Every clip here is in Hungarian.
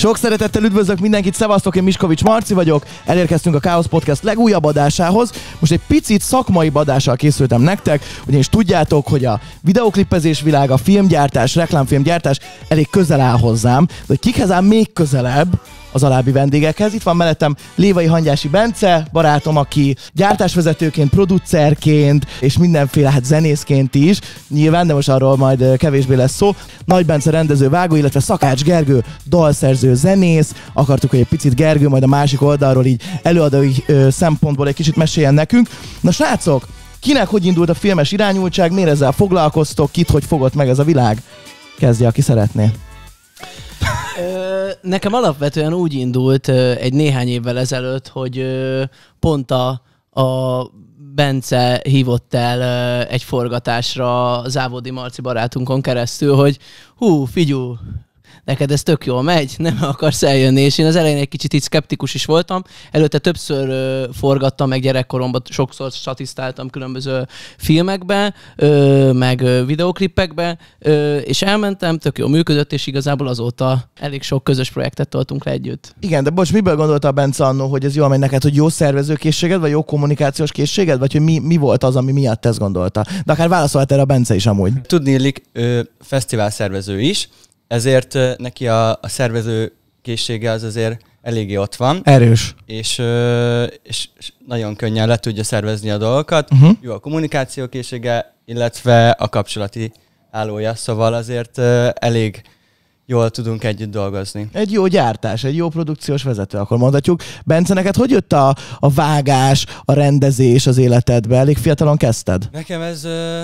Sok szeretettel üdvözlök mindenkit, szevasztok, én Miskovics Marci vagyok, elérkeztünk a Chaos Podcast legújabb adásához. Most egy picit szakmai adással készültem nektek, ugyanis tudjátok, hogy a videoklipezés világa, filmgyártás, reklámfilmgyártás elég közel áll hozzám, de kikhez áll még közelebb, az alábbi vendégekhez. Itt van mellettem Lévai Hangyási Bence, barátom, aki gyártásvezetőként, producerként és mindenféle hát zenészként is, nyilván, de most arról majd kevésbé lesz szó. Nagy Bence rendező, vágó, illetve Szakács Gergő, dalszerző, zenész. Akartuk, hogy egy picit Gergő majd a másik oldalról így előadói szempontból egy kicsit meséljen nekünk. Na srácok, kinek hogy indult a filmes irányultság, miért ezzel foglalkoztok, kit hogy fogott meg ez a világ? Kezdje, aki szeretné. Nekem alapvetően úgy indult egy néhány évvel ezelőtt, hogy pont a, a Bence hívott el egy forgatásra Závodi Marci barátunkon keresztül, hogy hú, figyú, neked ez tök jól megy, nem akarsz eljönni. És én az elején egy kicsit így szkeptikus is voltam. Előtte többször ö, forgattam meg gyerekkoromban, sokszor statisztáltam különböző filmekbe, ö, meg videoklipekbe, ö, és elmentem, tök jól működött, és igazából azóta elég sok közös projektet toltunk le együtt. Igen, de bocs, miből gondolta Bence annó, hogy ez jó megy neked, hogy jó szervezőkészséged, vagy jó kommunikációs készséged, vagy hogy mi, mi volt az, ami miatt ezt gondolta? De akár válaszolhat erre a Bence is amúgy. Tudni illik, fesztivál szervező is, ezért neki a, a szervező készsége az azért eléggé ott van. Erős. És, és nagyon könnyen le tudja szervezni a dolgokat. Uh-huh. Jó a kommunikáció készsége, illetve a kapcsolati állója, szóval azért elég jól tudunk együtt dolgozni. Egy jó gyártás, egy jó produkciós vezető, akkor mondhatjuk. Bence, neked hogy jött a, a vágás, a rendezés az életedbe? Elég fiatalon kezdted? Nekem ez ö,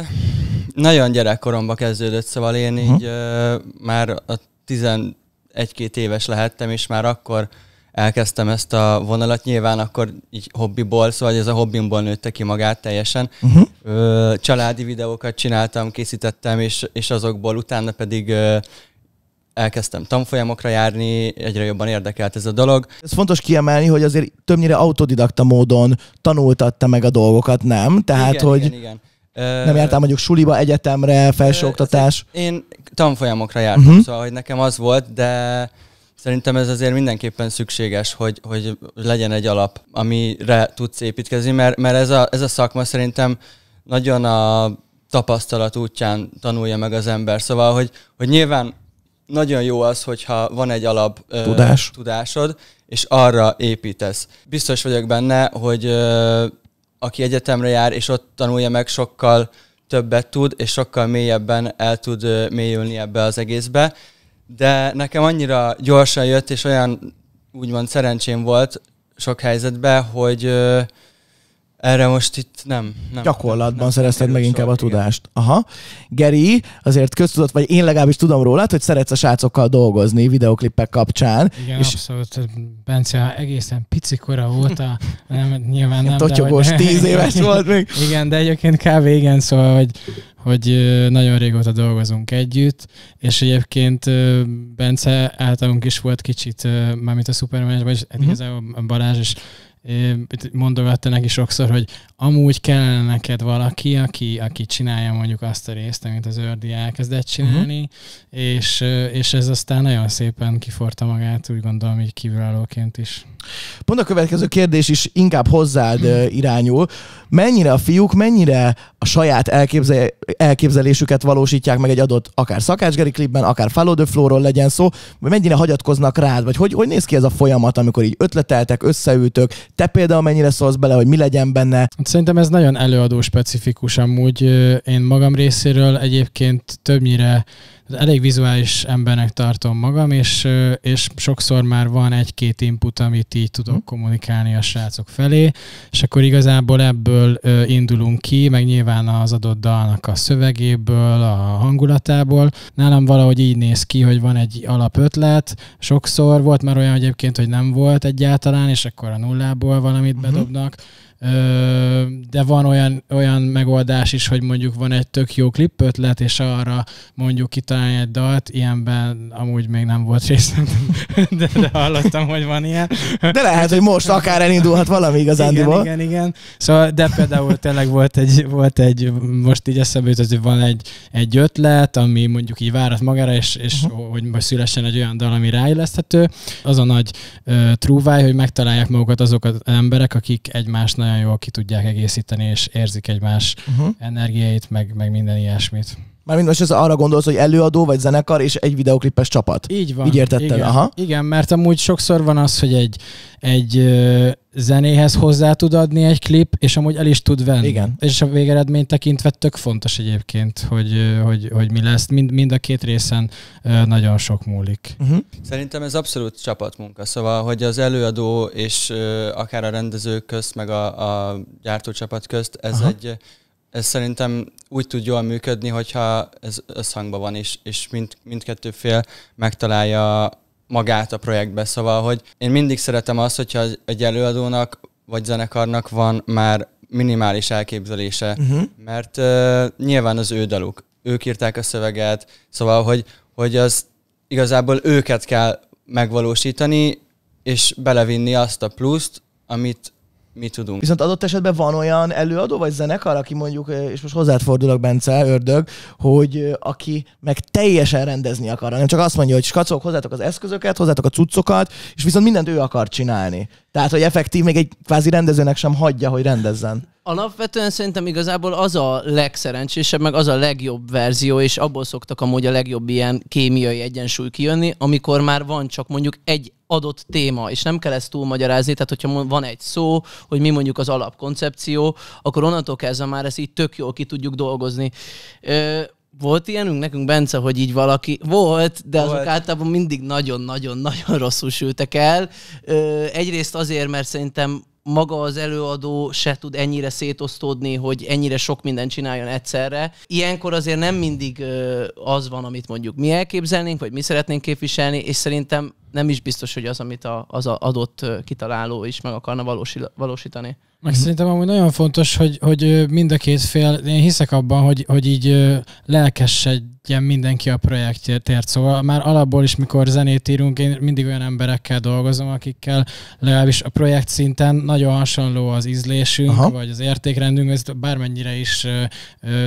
nagyon gyerekkoromban kezdődött, szóval én uh-huh. így ö, már a 11-2 éves lehettem, és már akkor elkezdtem ezt a vonalat, nyilván akkor így hobbiból, szóval ez a hobbimból nőtte ki magát teljesen. Uh-huh. Ö, családi videókat csináltam, készítettem, és, és azokból utána pedig ö, elkezdtem tanfolyamokra járni, egyre jobban érdekelt ez a dolog. Ez fontos kiemelni, hogy azért többnyire autodidakta módon tanultatta meg a dolgokat, nem? Tehát, igen, hogy igen, igen. nem jártál mondjuk suliba, egyetemre, felsőoktatás? Én tanfolyamokra jártam, uh-huh. szóval hogy nekem az volt, de szerintem ez azért mindenképpen szükséges, hogy, hogy legyen egy alap, amire tudsz építkezni, mert, mert ez, a, ez a szakma szerintem nagyon a tapasztalat útján tanulja meg az ember. Szóval, hogy, hogy nyilván nagyon jó az, hogyha van egy alap Tudás. ö, tudásod, és arra építesz. Biztos vagyok benne, hogy ö, aki egyetemre jár, és ott tanulja meg, sokkal többet tud, és sokkal mélyebben el tud ö, mélyülni ebbe az egészbe. De nekem annyira gyorsan jött, és olyan úgymond szerencsém volt sok helyzetben, hogy ö, erre most itt nem. nem Gyakorlatban nem, szerezted nem meg inkább a tudást. Igen. Aha. Geri, azért köztudott, vagy én legalábbis tudom rólad, hogy szeretsz a srácokkal dolgozni videoklipek kapcsán. Igen, és... abszolút. Bence egészen pici kora a... nem, nyilván nem. Totyogós, de, tíz éves volt még. Igen, de egyébként kb. igen, szóval, hogy, hogy nagyon régóta dolgozunk együtt, és egyébként Bence általunk is volt kicsit, mármint a Supermanben, és uh-huh. Hát mhm. a Balázs is mondogatta neki sokszor, hogy amúgy kellene neked valaki, aki, aki csinálja mondjuk azt a részt, amit az ördi elkezdett mhm. csinálni, uh-huh. és, és ez aztán nagyon szépen kiforta magát, úgy gondolom, így kívülállóként is. Pont a következő kérdés is inkább hozzád irányul. Mennyire a fiúk, mennyire a saját elképzel- elképzelésüket valósítják meg egy adott akár szakácsgeri klipben, akár Follow the Flow-ról legyen szó, mennyire hagyatkoznak rád, vagy hogy, hogy néz ki ez a folyamat, amikor így ötleteltek, összeültök, te például mennyire szólsz bele, hogy mi legyen benne? Hát szerintem ez nagyon előadó specifikus amúgy. Én magam részéről egyébként többnyire elég vizuális embernek tartom magam, és, és sokszor már van egy-két input, amit így tudok mhm. kommunikálni a srácok felé, és akkor igazából ebből indulunk ki, meg nyilván az adott dalnak a szövegéből, a hangulatából. Nálam valahogy így néz ki, hogy van egy alapötlet, sokszor volt már olyan egyébként, hogy nem volt egyáltalán, és akkor a nullából valamit mhm. bedobnak, de van olyan, olyan megoldás is, hogy mondjuk van egy tök jó klip ötlet, és arra mondjuk kitalálni egy dalt, ilyenben amúgy még nem volt részem, de, de hallottam, hogy van ilyen. De lehet, hogy most akár elindulhat valami igazándiból. Igen, igen, igen. Szóval, de például tényleg volt egy, volt egy most így eszembe jutott, hogy van egy, egy ötlet, ami mondjuk így várat magára, és, és uh-huh. hogy majd szülessen egy olyan dal, ami ráilleszthető. Az a nagy uh, trúváj, hogy megtalálják magukat azok az emberek, akik egymásnak nagyon jól ki tudják egészíteni, és érzik egymás uh-huh. energiáit, meg, meg minden ilyesmit. Mármint most ez arra gondolsz, hogy előadó vagy zenekar és egy videoklipes csapat. Így van. Így igen. aha. Igen, mert amúgy sokszor van az, hogy egy, egy zenéhez hozzá tud adni egy klip, és amúgy el is tud venni. Igen. És a végeredmény tekintve tök fontos egyébként, hogy, hogy, hogy mi lesz. Mind, mind a két részen nagyon sok múlik. Uh-huh. Szerintem ez abszolút csapatmunka, szóval, hogy az előadó és akár a rendező közt, meg a, a gyártócsapat közt, ez aha. egy ez szerintem úgy tud jól működni, hogyha ez összhangban van, és, és mind, mindkettő fél megtalálja magát a projektbe. Szóval, hogy én mindig szeretem azt, hogyha egy előadónak vagy zenekarnak van már minimális elképzelése, uh-huh. mert uh, nyilván az ő daluk. Ők írták a szöveget, szóval, hogy, hogy az igazából őket kell megvalósítani, és belevinni azt a pluszt, amit mi tudunk. Viszont adott esetben van olyan előadó vagy zenekar, aki mondjuk, eh, és most hozzád fordulok, Bence, ördög, hogy eh, aki meg teljesen rendezni akar, nem csak azt mondja, hogy skacok, hozzátok az eszközöket, hozzátok a cuccokat, és viszont mindent ő akar csinálni. Tehát, hogy effektív még egy kvázi rendezőnek sem hagyja, hogy rendezzen. Alapvetően szerintem igazából az a legszerencsésebb, meg az a legjobb verzió, és abból szoktak amúgy a legjobb ilyen kémiai egyensúly kijönni, amikor már van csak mondjuk egy adott téma, és nem kell ezt túlmagyarázni, tehát hogyha van egy szó, hogy mi mondjuk az alapkoncepció, akkor onnantól kezdve már ezt így tök jól ki tudjuk dolgozni. Volt ilyenünk nekünk, Bence, hogy így valaki... Volt, de volt. azok általában mindig nagyon-nagyon-nagyon rosszul sültek el. Ö, egyrészt azért, mert szerintem maga az előadó se tud ennyire szétosztódni, hogy ennyire sok mindent csináljon egyszerre. Ilyenkor azért nem mindig az van, amit mondjuk mi elképzelnénk, vagy mi szeretnénk képviselni, és szerintem nem is biztos, hogy az, amit a az adott kitaláló is meg akarna valósítani. Meg mhm. szerintem amúgy nagyon fontos, hogy, hogy mind a két fél, én hiszek abban, hogy, hogy így lelkesedjen mindenki a projektért. Szóval már alapból is, mikor zenét írunk, én mindig olyan emberekkel dolgozom, akikkel legalábbis a projekt szinten nagyon hasonló az ízlésünk, Aha. vagy az értékrendünk, ez bármennyire is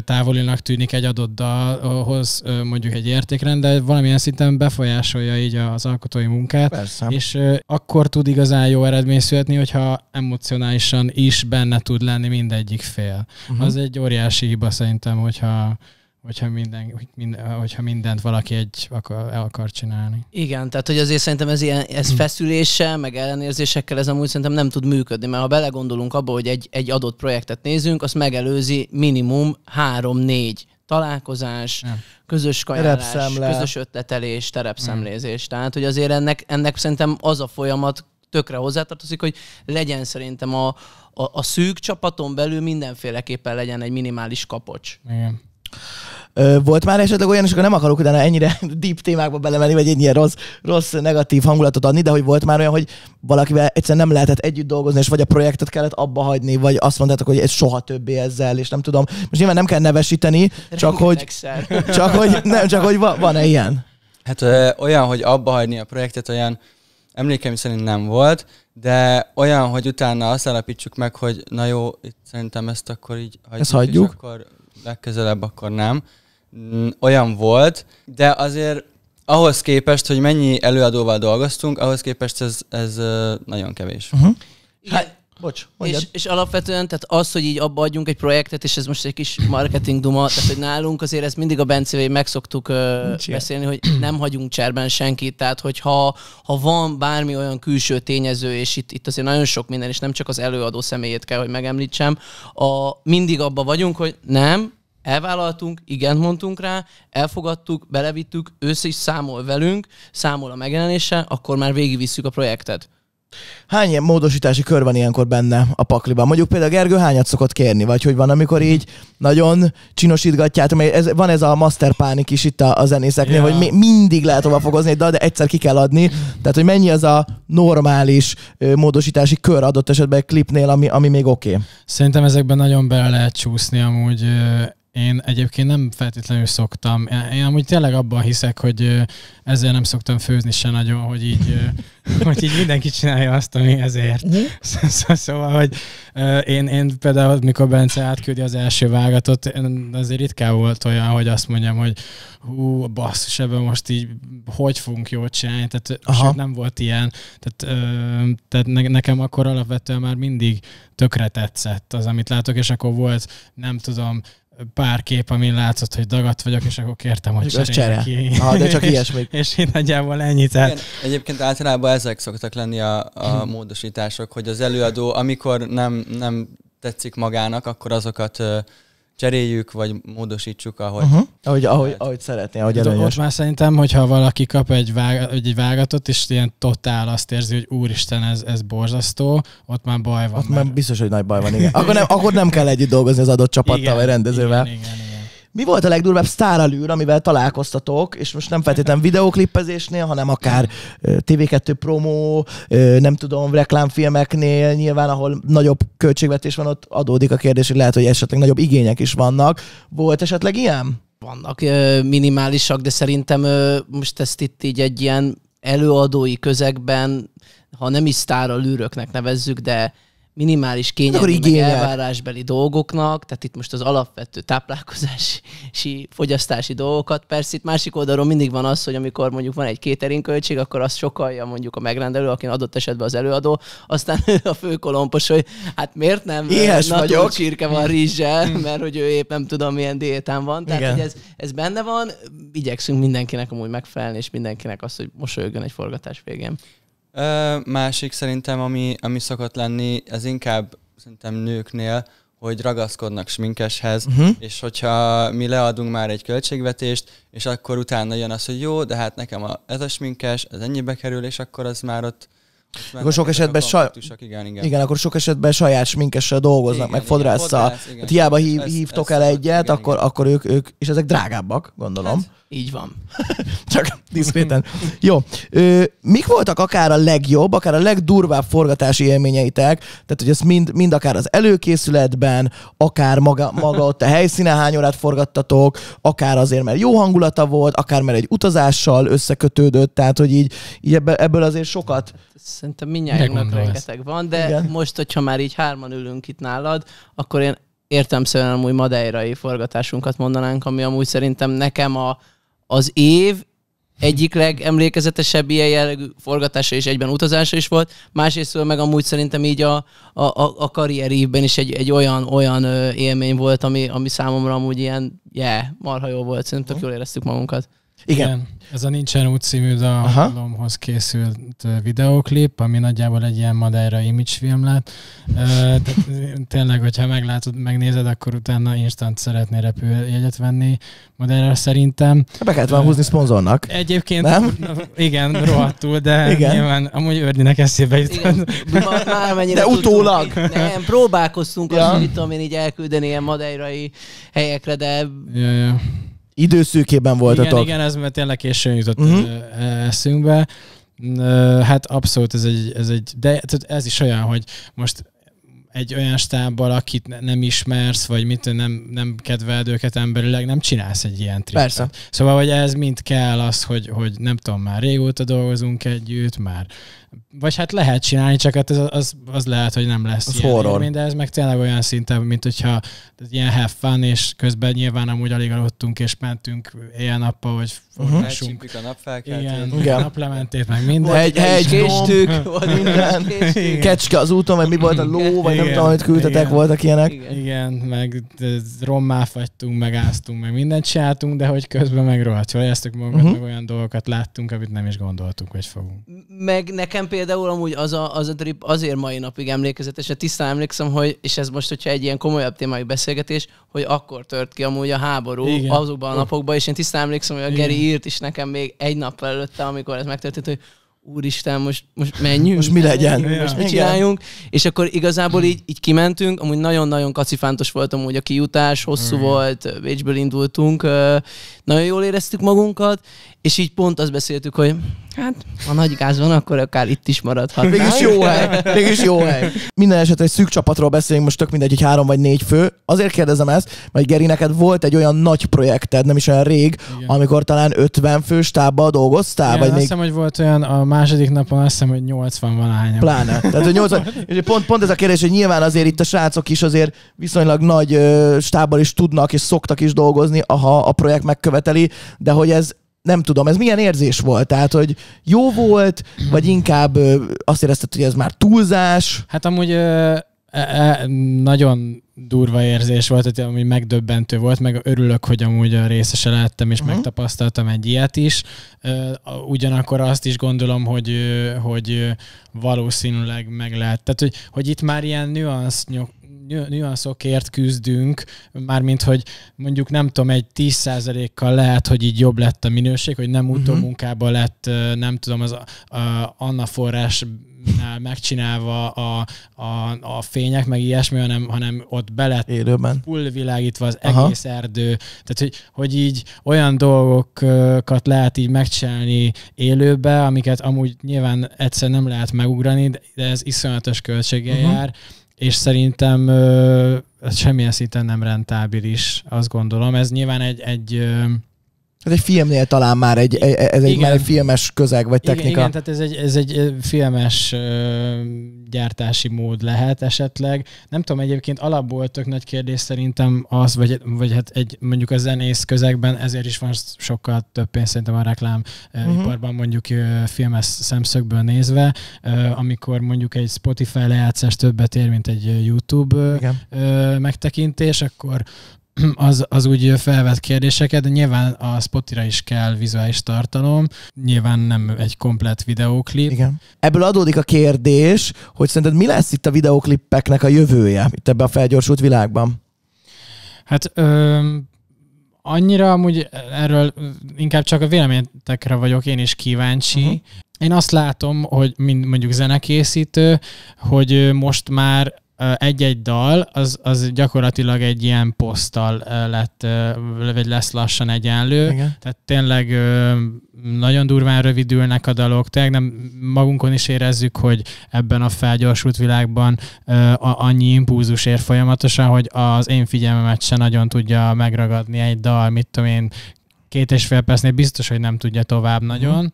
távolinak tűnik egy adott dalhoz mondjuk egy értékrend, de valamilyen szinten befolyásolja így az alkotói munkát. Persze. És akkor tud igazán jó eredmény születni, hogyha emocionálisan ír is benne tud lenni mindegyik fél. Uh-huh. Az egy óriási hiba szerintem, hogyha hogyha, minden, minden, hogyha mindent valaki egy akar, el akar csinálni. Igen, tehát hogy azért szerintem ez, ilyen, ez mhm. feszüléssel, meg ellenérzésekkel ez amúgy szerintem nem tud működni, mert ha belegondolunk abba, hogy egy, egy adott projektet nézünk, azt megelőzi minimum három-négy találkozás, nem. közös kajálás, közös ötletelés, terepszemlézés. Nem. Mhm. Tehát, hogy azért ennek, ennek szerintem az a folyamat tökre hozzátartozik, hogy legyen szerintem a, a, a szűk csapaton belül mindenféleképpen legyen egy minimális kapocs. Igen. volt már esetleg olyan, és akkor nem akarok utána ennyire deep témákba belemenni, vagy egy ilyen rossz, rossz negatív hangulatot adni, de hogy volt már olyan, hogy valakivel egyszerűen nem lehetett együtt dolgozni, és vagy a projektet kellett abba hagyni, vagy azt mondtátok, hogy ez soha többé ezzel, és nem tudom. Most nyilván nem kell nevesíteni, csak hogy, csak hogy, nem, csak hogy van-e ilyen? Hát ö, olyan, hogy abba hagyni a projektet, olyan Emlékeim szerint nem volt, de olyan, hogy utána azt állapítsuk meg, hogy na jó, itt szerintem ezt akkor így hagyjuk, ezt hagyjuk. És akkor legközelebb akkor nem. Mm, olyan volt, de azért ahhoz képest, hogy mennyi előadóval dolgoztunk, ahhoz képest ez, ez nagyon kevés. Uh-huh. Hát, Bocs, és, és alapvetően tehát az, hogy így abba adjunk egy projektet, és ez most egy kis marketing duma, tehát hogy nálunk azért ezt mindig a Bencevé meg szoktuk beszélni, hogy nem hagyunk cserben senkit, tehát ha, ha van bármi olyan külső tényező, és itt, itt azért nagyon sok minden, és nem csak az előadó személyét kell, hogy megemlítsem, a, mindig abba vagyunk, hogy nem, elvállaltunk, igen mondtunk rá, elfogadtuk, belevittük, ősz is számol velünk, számol a megjelenése, akkor már végigvisszük a projektet. Hány ilyen módosítási kör van ilyenkor benne a pakliban? Mondjuk például Gergő hányat szokott kérni, vagy hogy van, amikor így nagyon csinosítgatjátok, mert ez, van ez a master pánik is itt a, a zenészeknél, yeah. hogy mi, mindig lehet hova fogozni egy de egyszer ki kell adni. Tehát, hogy mennyi az a normális ö, módosítási kör adott esetben egy klipnél, ami, ami még oké. Okay. Szerintem ezekben nagyon bele lehet csúszni amúgy. Én egyébként nem feltétlenül szoktam. Én amúgy tényleg abban hiszek, hogy ezzel nem szoktam főzni se nagyon, hogy így, hogy így mindenki csinálja azt, ami ezért. Mhm. szóval, hogy én, én például, mikor Bence átküldi az első vágatot, azért ritkán volt olyan, hogy azt mondjam, hogy hú, basszus, ebben most így hogy fogunk jót csinálni, tehát Aha. nem volt ilyen. Tehát, ö, tehát ne, nekem akkor alapvetően már mindig tökre tetszett az, amit látok, és akkor volt, nem tudom, pár kép, amin látszott, hogy dagadt vagyok, és akkor kértem, hogy és cserélj ki. Ah, de csak ilyesmi. és, és így nagyjából ennyit. Tehát... Igen, egyébként általában ezek szoktak lenni a, a hmm. módosítások, hogy az előadó, amikor nem, nem tetszik magának, akkor azokat cseréljük, vagy módosítsuk, ahogy, uh-huh. ahogy, ahogy, ahogy szeretné, ahogy előnyös. Most már szerintem, hogyha valaki kap egy, vág, egy vágatot, és ilyen totál azt érzi, hogy úristen, ez, ez borzasztó, ott már baj van. Ott már, már biztos, hogy nagy baj van, igen. Akkor nem, akkor nem kell együtt dolgozni az adott csapattal, igen, vagy rendezővel. Igen, igen, igen. Mi volt a legdurvább sztáralűr, amivel találkoztatok, és most nem feltétlenül videoklippezésnél, hanem akár TV2 promó, nem tudom, reklámfilmeknél, nyilván ahol nagyobb költségvetés van, ott adódik a kérdés, hogy lehet, hogy esetleg nagyobb igények is vannak. Volt esetleg ilyen? Vannak minimálisak, de szerintem most ezt itt így egy ilyen előadói közegben, ha nem is sztáralűröknek nevezzük, de minimális kényelmi elvárásbeli dolgoknak, tehát itt most az alapvető táplálkozási, fogyasztási dolgokat. Persze itt másik oldalról mindig van az, hogy amikor mondjuk van egy kétering költség, akkor azt sokalja mondjuk a megrendelő, aki adott esetben az előadó, aztán ő a főkolompos, hogy hát miért nem Ihes vagyok, csirke van rizssel, mert hogy ő épp nem tudom milyen diétán van. Tehát hogy ez, ez benne van, igyekszünk mindenkinek amúgy megfelelni, és mindenkinek azt, hogy mosolyogjon egy forgatás végén. Ö, másik szerintem, ami, ami szokott lenni, az inkább szerintem nőknél, hogy ragaszkodnak sminkeshez, uh-huh. és hogyha mi leadunk már egy költségvetést, és akkor utána jön az, hogy jó, de hát nekem a, ez a sminkes, ez ennyibe kerül, és akkor az már ott akkor sok esetben saj... igen, igen. igen, akkor sok esetben saját sminkessel dolgoznak, igen, meg fodrásszal. hát hiába hív, hívtok el egyet, igen, akkor, igen. akkor ők, ők, és ezek drágábbak, gondolom. Hát, így van. Csak diszkréten. Jó. Ö, mik voltak akár a legjobb, akár a legdurvább forgatási élményeitek? Tehát, hogy ezt mind, mind akár az előkészületben, akár maga, maga ott a helyszínen hány órát forgattatok, akár azért, mert jó hangulata volt, akár mert egy utazással összekötődött, tehát, hogy így, így ebből azért sokat hát, szerintem mindjárt rengeteg van, de Igen. most, hogyha már így hárman ülünk itt nálad, akkor én értelmszerűen amúgy madeirai forgatásunkat mondanánk, ami amúgy szerintem nekem a, az év egyik legemlékezetesebb ilyen jellegű forgatása és egyben utazása is volt, másrészt meg amúgy szerintem így a, a, a karrier évben is egy, egy olyan, olyan élmény volt, ami, ami számomra amúgy ilyen, yeah, marha jó volt, szerintem tök jól éreztük magunkat. Igen. Igen. Ez a Nincsen út című dalomhoz készült videóklip, ami nagyjából egy ilyen Madeira image film lett. De tényleg, hogyha meglátod, megnézed, akkor utána instant szeretné repüljegyet venni Madeira szerintem. Hát be kellett volna húzni szponzornak. Egyébként, nem? igen, rohadtul, de igen. nyilván amúgy Ördinek eszébe jutott. De utólag. Tudtunk, nem, próbálkoztunk, ja. azt, hogy tudom én így elküldeni ilyen madeirai helyekre, de ja, ja Időszűkében voltatok. Igen, igen, ez mert tényleg későn jutott uh-huh. eszünkbe. Hát abszolút ez egy, ez egy, de ez is olyan, hogy most egy olyan stábbal, akit ne, nem ismersz, vagy mit nem, nem kedveled őket emberileg, nem csinálsz egy ilyen trippet. Persze. Szóval, hogy ez mind kell az, hogy, hogy nem tudom, már régóta dolgozunk együtt, már vagy hát lehet csinálni, csak hát ez az, az lehet, hogy nem lesz az ilyen horror. Élmény, de ez meg tényleg olyan szinten, mint hogyha ez ilyen have fun, és közben nyilván amúgy alig aludtunk, és mentünk ilyen nappal hogy mhm. forgásunk. Uh-huh. a napfelkeltőn. Igen, igen. naplementét, meg minden. Egy, egy késtük, vagy minden. Kecske az úton, vagy mi volt a ló, vagy igen, nem tudom, hogy küldtetek, igen, voltak ilyenek. Igen, igen meg rommá fagytunk, meg áztunk, meg mindent csináltunk, de hogy közben meg rohadt. Jól magunkat, uh-huh. meg olyan dolgokat láttunk, amit nem is gondoltuk, hogy fogunk. Meg nekem nekem például amúgy az a, az a trip azért mai napig emlékezetes, és tisztán emlékszem, hogy, és ez most, hogyha egy ilyen komolyabb témájú beszélgetés, hogy akkor tört ki amúgy a háború Igen. azokban a napokban, és én tisztán emlékszem, hogy a Igen. Geri írt is nekem még egy nap előtte, amikor ez megtörtént, hogy úristen, most, most menjünk. Most mi legyen? Menjünk, most mit csináljunk? És akkor igazából így, így kimentünk, amúgy nagyon-nagyon kacifántos volt amúgy a kijutás, hosszú Igen. volt, Bécsből indultunk, nagyon jól éreztük magunkat, és így pont azt beszéltük, hogy Hát, ha nagy gáz van, akkor akár itt is maradhat. Mégis jó hely, mégis jó hely. Minden esetre egy szűk csapatról beszélünk, most tök mindegy, hogy három vagy négy fő. Azért kérdezem ezt, mert Geri, neked volt egy olyan nagy projekted, nem is olyan rég, Igen. amikor talán 50 fő stábba dolgoztál? Igen, vagy azt még... hiszem, hogy volt olyan a második napon, azt hiszem, hogy 80 valahányan. Pláne. Tehát, hogy 80... és pont, pont ez a kérdés, hogy nyilván azért itt a srácok is azért viszonylag nagy stábbal is tudnak és szoktak is dolgozni, aha, a projekt megköveteli, de hogy ez, nem tudom, ez milyen érzés volt? Tehát, hogy jó volt, vagy inkább azt érezted, hogy ez már túlzás? Hát amúgy ö, ö, e, e, nagyon durva érzés volt, tehát ami megdöbbentő volt, meg örülök, hogy amúgy a részese lettem, és uh-huh. megtapasztaltam egy ilyet is. Ugyanakkor azt is gondolom, hogy, hogy valószínűleg meg lehet. Tehát, hogy, hogy itt már ilyen nüansznyok nüanszokért küzdünk, mármint, hogy mondjuk nem tudom, egy 10%-kal lehet, hogy így jobb lett a minőség, hogy nem mhm. utómunkában lett, nem tudom, az a, a Anna forrás megcsinálva a, a, a fények, meg ilyesmi, hanem, hanem ott belett Élőben. full világítva az Aha. egész erdő. Tehát, hogy, hogy így olyan dolgokat lehet így megcsinálni élőbe, amiket amúgy nyilván egyszer nem lehet megugrani, de ez iszonyatos költséggel uh-huh. jár, és szerintem ez semmilyen szinten nem rentábilis, azt gondolom. Ez nyilván egy, egy ez hát egy filmnél talán már egy, e- e- ez egy, már egy filmes közeg vagy technika. Igen, igen tehát ez egy, ez egy filmes gyártási mód lehet esetleg. Nem tudom, egyébként alapból tök nagy kérdés szerintem az, vagy, vagy hát egy, mondjuk a zenész közegben ezért is van sokkal több pénz szerintem a reklám uh-huh. iparban mondjuk filmes szemszögből nézve, amikor mondjuk egy Spotify lejátszás többet ér, mint egy YouTube Igen. megtekintés, akkor az, az úgy felvet kérdéseket, de nyilván a spotira is kell vizuális tartalom, nyilván nem egy komplet videóklip. Igen. Ebből adódik a kérdés, hogy szerinted mi lesz itt a videóklippeknek a jövője itt ebben a felgyorsult világban? Hát ö, annyira amúgy erről inkább csak a véleményetekre vagyok én is kíváncsi. Uh-huh. Én azt látom, hogy mind mondjuk zenekészítő, hogy most már egy-egy dal, az, az gyakorlatilag egy ilyen poszttal lett, vagy lesz lassan egyenlő. Igen. Tehát tényleg nagyon durván rövidülnek a dalok, Tehát nem magunkon is érezzük, hogy ebben a felgyorsult világban annyi impulzus ér folyamatosan, hogy az én figyelmemet se nagyon tudja megragadni egy dal, mit tudom én, két és fél percnél biztos, hogy nem tudja tovább mhm. nagyon. Mm.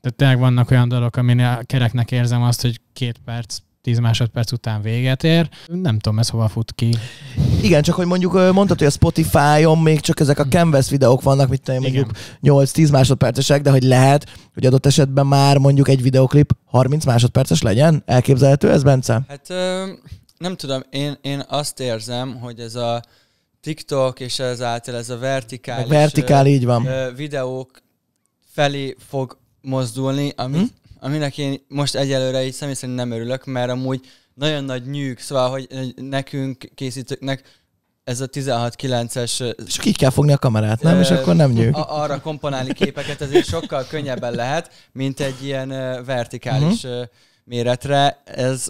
Tehát tényleg vannak olyan dalok, aminél kereknek érzem azt, hogy két perc 10 másodperc után véget ér. Nem tudom, ez hova fut ki. Igen, csak hogy mondjuk mondtad, hogy a Spotify-on még csak ezek a canvas videók vannak, mit tudom, mondjuk 8-10 másodpercesek, de hogy lehet, hogy adott esetben már mondjuk egy videoklip 30 másodperces legyen? Elképzelhető ez, Bence? Hát nem tudom, én, én azt érzem, hogy ez a TikTok és ezáltal ez a vertikális, vertikál, így van. videók felé fog mozdulni, amit hm? aminek én most egyelőre így személy szerint nem örülök, mert amúgy nagyon nagy nyűk, szóval, hogy nekünk készítőknek ez a 16-9-es... És ki kell fogni a kamerát, nem? Ö, és akkor nem nyűk. Arra komponálni képeket ezért sokkal könnyebben lehet, mint egy ilyen vertikális uh-huh. méretre. Ez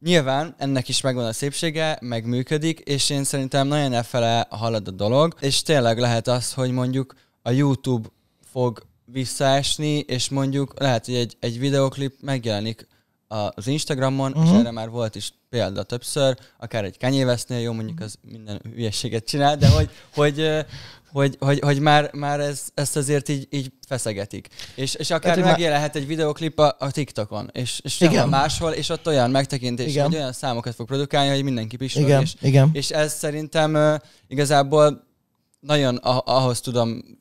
nyilván ennek is megvan a szépsége, megműködik, és én szerintem nagyon efele halad a dolog, és tényleg lehet az, hogy mondjuk a YouTube fog visszaesni, és mondjuk lehet, hogy egy, egy videoklip megjelenik az Instagramon, uh-huh. és mhm. erre már volt is példa többször, akár egy kenyévesznél, jó, mondjuk az minden hülyeséget csinál, de hogy, hogy, hogy, hogy, hogy már, már ez, ezt azért így, így feszegetik. És, és akár hát, megjelenhet egy videoklip a, a TikTokon, és, és igen. máshol, és ott olyan megtekintés, igen. hogy olyan számokat fog produkálni, hogy mindenki is Igen, és, igen. és ez szerintem igazából nagyon ahhoz tudom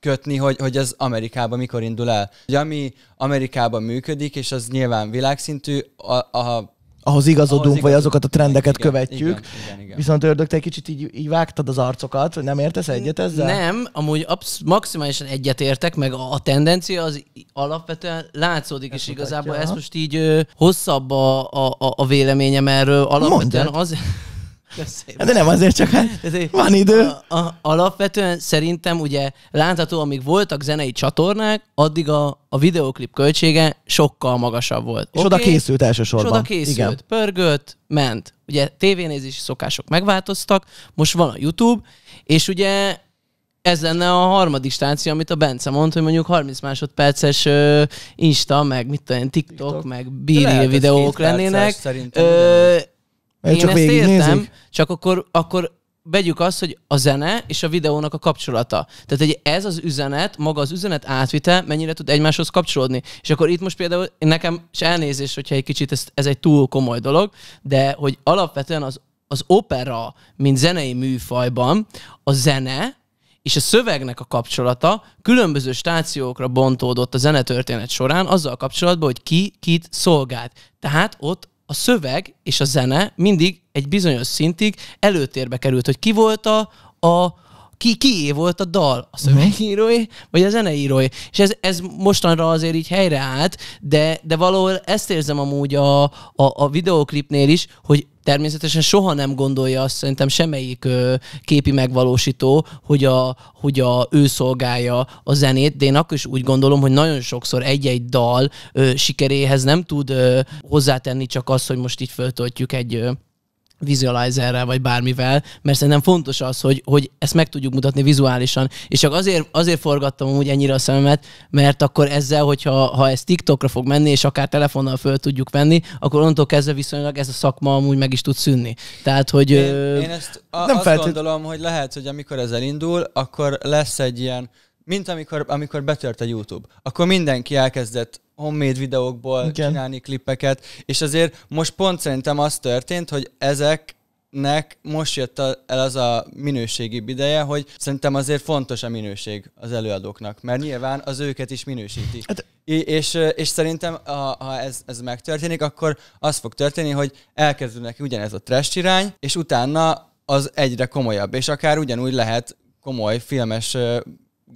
kötni, hogy, hogy ez Amerikában mikor indul el. Hogy ami Amerikában működik, és az nyilván világszintű, a, a ahhoz igazodunk, ahhoz vagy azokat a trendeket igen, követjük. Igen, igen, igen. Viszont ördög, te egy kicsit így, így vágtad az arcokat, hogy nem értesz egyet ezzel? Nem, amúgy absz- maximálisan egyetértek, meg a, a tendencia az alapvetően látszódik, ezt és igazából ezt most így ö, hosszabb a, a, a véleményem erről. Alapvetően Mondjad. az, Köszönöm. Hát de nem azért, csak hát van idő. A, a, alapvetően szerintem ugye látható, amíg voltak zenei csatornák, addig a, a videoklip költsége sokkal magasabb volt. És okay? oda készült elsősorban. És oda készült, Igen. pörgött, ment. Ugye tévénézési szokások megváltoztak, most van a YouTube, és ugye ez lenne a harmadik stáció, amit a Bence mond, hogy mondjuk 30 másodperces uh, Insta, meg mit tudom, TikTok, TikTok, meg Bíri videók lennének. Perces, ö, én csak ezt értem, nézik. csak akkor, akkor vegyük azt, hogy a zene és a videónak a kapcsolata. Tehát, egy ez az üzenet, maga az üzenet átvite mennyire tud egymáshoz kapcsolódni. És akkor itt most például nekem, és elnézés, hogyha egy kicsit ez, ez egy túl komoly dolog, de hogy alapvetően az, az opera, mint zenei műfajban, a zene és a szövegnek a kapcsolata különböző stációkra bontódott a zenetörténet során azzal kapcsolatban, hogy ki kit szolgált. Tehát ott a szöveg és a zene mindig egy bizonyos szintig előtérbe került, hogy ki volt a, a, ki, kié volt a dal? A mhm. szövegírói, vagy a zeneírói? És ez, ez mostanra azért így helyreállt, de, de valahol ezt érzem amúgy a, a, a videoklipnél is, hogy természetesen soha nem gondolja azt szerintem semmelyik ö, képi megvalósító, hogy a, hogy a ő szolgálja a zenét, de én akkor is úgy gondolom, hogy nagyon sokszor egy-egy dal ö, sikeréhez nem tud ö, hozzátenni csak azt, hogy most így föltöltjük egy ö, visualizerrel, vagy bármivel, mert szerintem fontos az, hogy, hogy ezt meg tudjuk mutatni vizuálisan. És csak azért, azért forgattam úgy ennyire a szememet, mert akkor ezzel, hogyha ha ez TikTokra fog menni, és akár telefonnal föl tudjuk venni, akkor onnantól kezdve viszonylag ez a szakma amúgy meg is tud szűnni. Tehát, hogy... Én, ö... én ezt a, nem azt feltét... gondolom, hogy lehet, hogy amikor ez elindul, akkor lesz egy ilyen mint amikor, amikor betört a YouTube, akkor mindenki elkezdett homemade videókból Igen. csinálni klippeket, és azért most pont szerintem az történt, hogy ezek nek most jött a, el az a minőségi ideje, hogy szerintem azért fontos a minőség az előadóknak, mert nyilván az őket is minősíti. Hát, I- és, és szerintem, ha, ha ez, ez megtörténik, akkor az fog történni, hogy neki ugyanez a trash irány, és utána az egyre komolyabb, és akár ugyanúgy lehet komoly filmes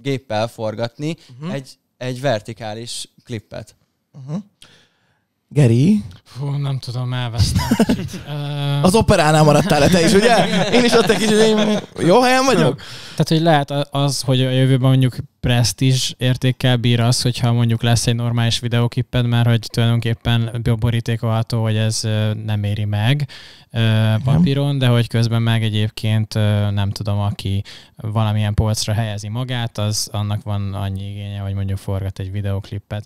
géppel forgatni uh-huh. egy, egy vertikális klippet. Uh-huh. Geri? Hú, nem tudom, elvesztem. Az operánál maradtál le te is, ugye? Én is ott egy kicsit, én jó helyen vagyok? Tehát, hogy lehet az, hogy a jövőben mondjuk presztízs értékkel bír az, hogyha mondjuk lesz egy normális videókipped, mert hogy tulajdonképpen borítékolható, hogy ez nem éri meg papíron, de hogy közben meg egyébként nem tudom, aki valamilyen polcra helyezi magát, az annak van annyi igénye, hogy mondjuk forgat egy videóklipet.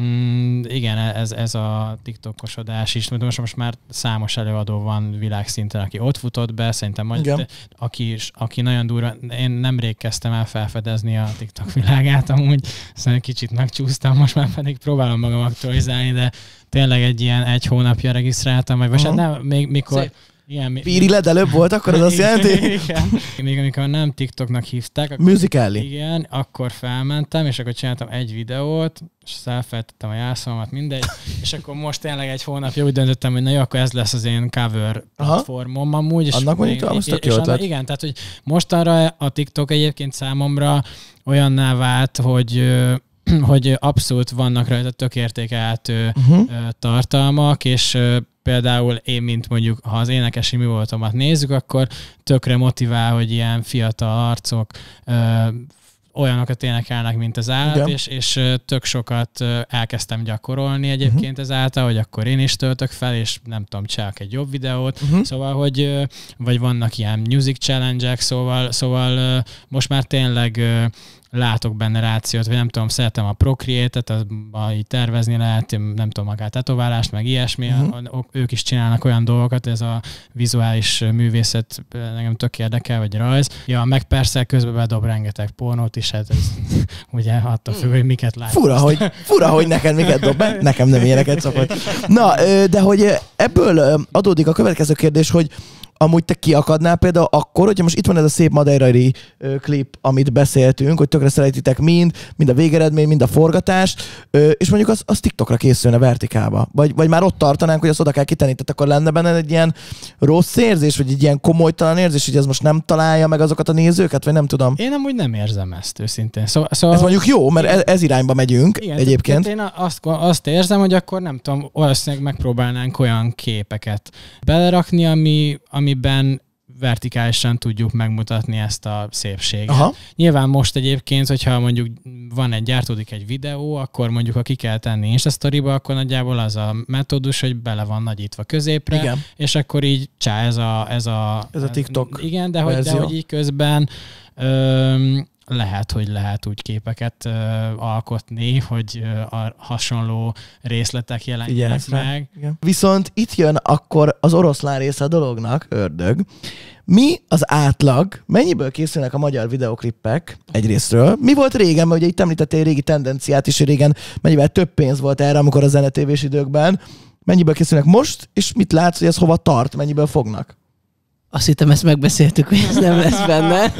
Mm, igen, e- ez, ez a TikTokosodás is. Most, most már számos előadó van világszinten, aki ott futott be, szerintem majd, igen. aki, is, aki nagyon durva. Én nemrég kezdtem el felfedezni a TikTok világát, amúgy szerintem szóval kicsit megcsúsztam, most már pedig próbálom magam aktualizálni, de tényleg egy ilyen egy hónapja regisztráltam, vagy most uh-huh. nem, még mikor... Szép igen, Piri led előbb volt, akkor az azt jelenti? Igen. Még amikor nem TikToknak hívták. Akkor Musical.ly. Igen, akkor felmentem, és akkor csináltam egy videót, és felfeltettem a jászolomat, mindegy, és akkor most tényleg egy hónapja úgy döntöttem, hogy na jó, akkor ez lesz az én cover platformom Aha. amúgy. És Annak mondjuk tovább, az tök jó annak, Igen, tehát hogy mostanra a TikTok egyébként számomra olyanná vált, hogy hogy abszolút vannak rajta tökértékelhető uh-huh. tartalmak, és például én, mint mondjuk, ha az énekesi mi voltomat nézzük, akkor tökre motivál, hogy ilyen fiatal arcok olyanokat énekelnek, mint az állat, Igen. és, és tök sokat elkezdtem gyakorolni uh-huh. egyébként uh-huh. ezáltal, hogy akkor én is töltök fel, és nem tudom, csak egy jobb videót, uh-huh. szóval, hogy vagy vannak ilyen music challenge-ek, szóval, szóval most már tényleg látok benne rációt, vagy nem tudom, szeretem a Procreate-et, a, így tervezni lehet, nem tudom, akár tetoválást, meg ilyesmi, uh-huh. ők is csinálnak olyan dolgokat, ez a vizuális művészet nekem tök érdekel, vagy rajz. Ja, meg persze közben bedob rengeteg pornót is, hát ez ugye attól függ, hogy miket lát. Fura, hogy, fura, hogy neked miket dob be, nekem nem ilyeneket szokott. Na, de hogy ebből adódik a következő kérdés, hogy amúgy te kiakadnál például akkor, hogyha most itt van ez a szép madeirai klip, amit beszéltünk, hogy tökre szeretitek mind, mind a végeredmény, mind a forgatást, és mondjuk az, az TikTokra készülne vertikába. Vagy, vagy már ott tartanánk, hogy azt oda kell kitenni, tehát akkor lenne benne egy ilyen rossz érzés, vagy egy ilyen komolytalan érzés, hogy ez most nem találja meg azokat a nézőket, vagy nem tudom. Én amúgy nem érzem ezt őszintén. Szó, szóval... Ez mondjuk jó, mert ez, ez irányba megyünk igen, egyébként. Én azt, azt érzem, hogy akkor nem tudom, valószínűleg megpróbálnánk olyan képeket belerakni, ami, ami amiben vertikálisan tudjuk megmutatni ezt a szépséget. Aha. Nyilván most egyébként, hogyha mondjuk van egy, gyártódik egy videó, akkor mondjuk ha ki kell tenni a sztoriba, akkor nagyjából az a metódus, hogy bele van nagyítva középre, igen. és akkor így csá, ez a... Ez a, ez a TikTok Igen, de hogy, de hogy így közben öm, lehet, hogy lehet úgy képeket ö, alkotni, hogy ö, a hasonló részletek jelenjenek meg. Igen. Viszont itt jön akkor az oroszlán része a dolognak, ördög. Mi az átlag, mennyiből készülnek a magyar videoklippek egyrésztről? Mi volt régen, mert ugye itt említettél régi tendenciát is, hogy régen mennyivel több pénz volt erre, amikor a zenetévés időkben. Mennyiből készülnek most, és mit látsz, hogy ez hova tart, mennyiből fognak? Azt hittem, ezt megbeszéltük, hogy ez nem lesz benne.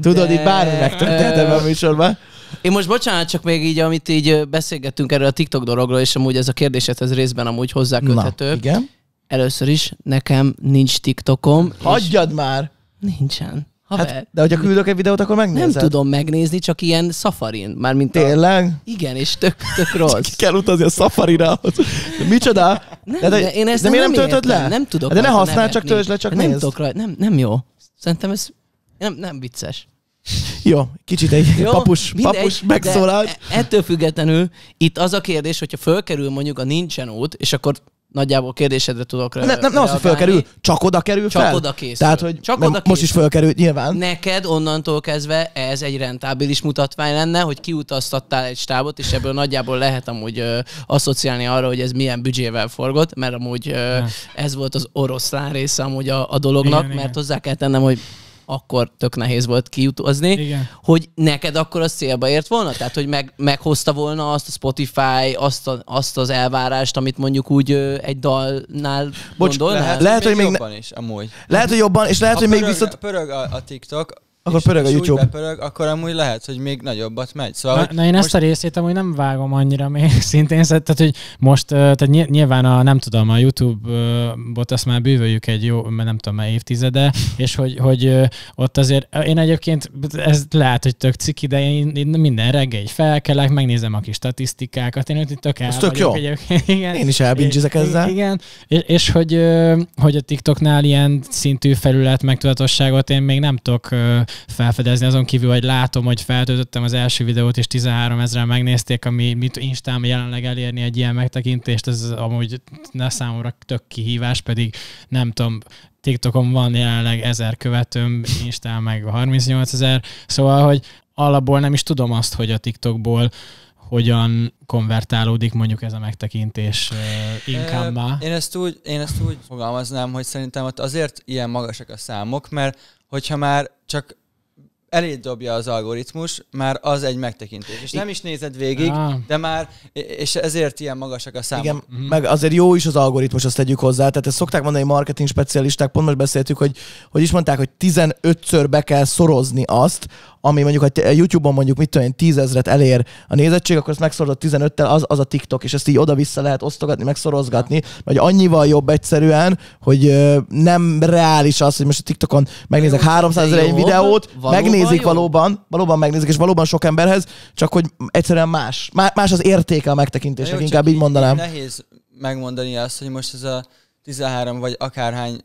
Tudod, De... itt bármi megtörtént ebben a műsorban. Én most bocsánat, csak még így, amit így beszélgettünk erről a TikTok dologról, és amúgy ez a kérdésedhez részben amúgy hozzáköthető. Na, igen. Először is, nekem nincs TikTokom. Hagyjad már! Nincsen. Haver. Hát, de hogyha küldök egy videót, akkor megnézed. Nem tudom megnézni, csak ilyen szafarin. mint Tényleg? A... Igen, és tök, tök rossz. Ki kell utazni a szafarira. Micsoda? Nem, de, de, de én ezt de nem, nem, nem töltöd le? Nem tudok. Hát de ne használ, csak töltsd le, csak hát nem nézd. Tudok rajta. Nem, nem jó. Szerintem ez nem, nem vicces. Jó, kicsit egy Jó, papus, mindegy, papus megszólalt. Ettől függetlenül itt az a kérdés, hogyha fölkerül mondjuk a nincsen út, és akkor nagyjából kérdésedre tudok rá. Ne, nem, nem az, hogy fölkerül, csak oda kerül csak fel? Csak oda készül. Tehát, hogy csak oda most is fölkerült nyilván. Neked onnantól kezdve ez egy rentábilis mutatvány lenne, hogy kiutaztattál egy stábot, és ebből nagyjából lehet amúgy ö, asszociálni arra, hogy ez milyen büdzsével forgott, mert amúgy ö, ez volt az oroszlán része amúgy a, a dolognak, igen, mert igen. hozzá kell tennem, hogy akkor tök nehéz volt kiutózni, hogy neked akkor az célba ért volna? Tehát, hogy meg, meghozta volna azt a Spotify, azt, a, azt az elvárást, amit mondjuk úgy ö, egy dalnál Bocs, gondolnál? Lehet, lehet, hogy még, még jobban ne... is, amúgy. Lehet, hogy jobban, és lehet, a hogy pörög, még viszont... Pörög a, a TikTok, akkor pörög a YouTube. Bepörög, akkor amúgy lehet, hogy még nagyobbat megy. Szóval, na, na én most... ezt a részét amúgy nem vágom annyira még szintén, szóval, tehát hogy most tehát nyilván a, nem tudom, a youtube ot azt már bűvöljük egy jó, mert nem tudom, már évtizede, és hogy, hogy ott azért én egyébként ez lehet, hogy tök ciki, de én, én minden reggel így felkelek, megnézem a kis statisztikákat, én ott tök el tök jó. igen. Én is elbincsizek ezzel. Igen, és, és hogy, hogy a TikToknál ilyen szintű felület megtudatosságot én még nem tudok felfedezni. Azon kívül, hogy látom, hogy feltöltöttem az első videót, és 13 ezeren megnézték, ami mit Instagram jelenleg elérni egy ilyen megtekintést, ez amúgy ne számomra tök kihívás, pedig nem tudom, TikTokon van jelenleg ezer követőm, Instagram meg 38 ezer, szóval, hogy alapból nem is tudom azt, hogy a TikTokból hogyan konvertálódik mondjuk ez a megtekintés uh, inkábbá? Én ezt úgy, én ezt úgy fogalmaznám, hogy szerintem ott azért ilyen magasak a számok, mert hogyha már csak elét dobja az algoritmus, már az egy megtekintés. És nem is nézed végig, de már, és ezért ilyen magasak a számok. Igen, mhm. meg azért jó is az algoritmus, azt tegyük hozzá. Tehát ezt szokták mondani marketing specialisták, pont most beszéltük, hogy, hogy is mondták, hogy 15-ször be kell szorozni azt, ami mondjuk a YouTube-on mondjuk mit tudom én, tízezret elér a nézettség, akkor ezt megszorozod 15-tel, az, az a TikTok, és ezt így oda-vissza lehet osztogatni, megszorozgatni, vagy annyival jobb egyszerűen, hogy nem reális az, hogy most a TikTokon megnézek 300 ezer egy videót, megnézem, megnézik valóban, valóban megnézik, és valóban sok emberhez, csak hogy egyszerűen más. Más az értéke a megtekintésnek, inkább így, mondanám. Nehéz megmondani azt, hogy most ez a 13 vagy akárhány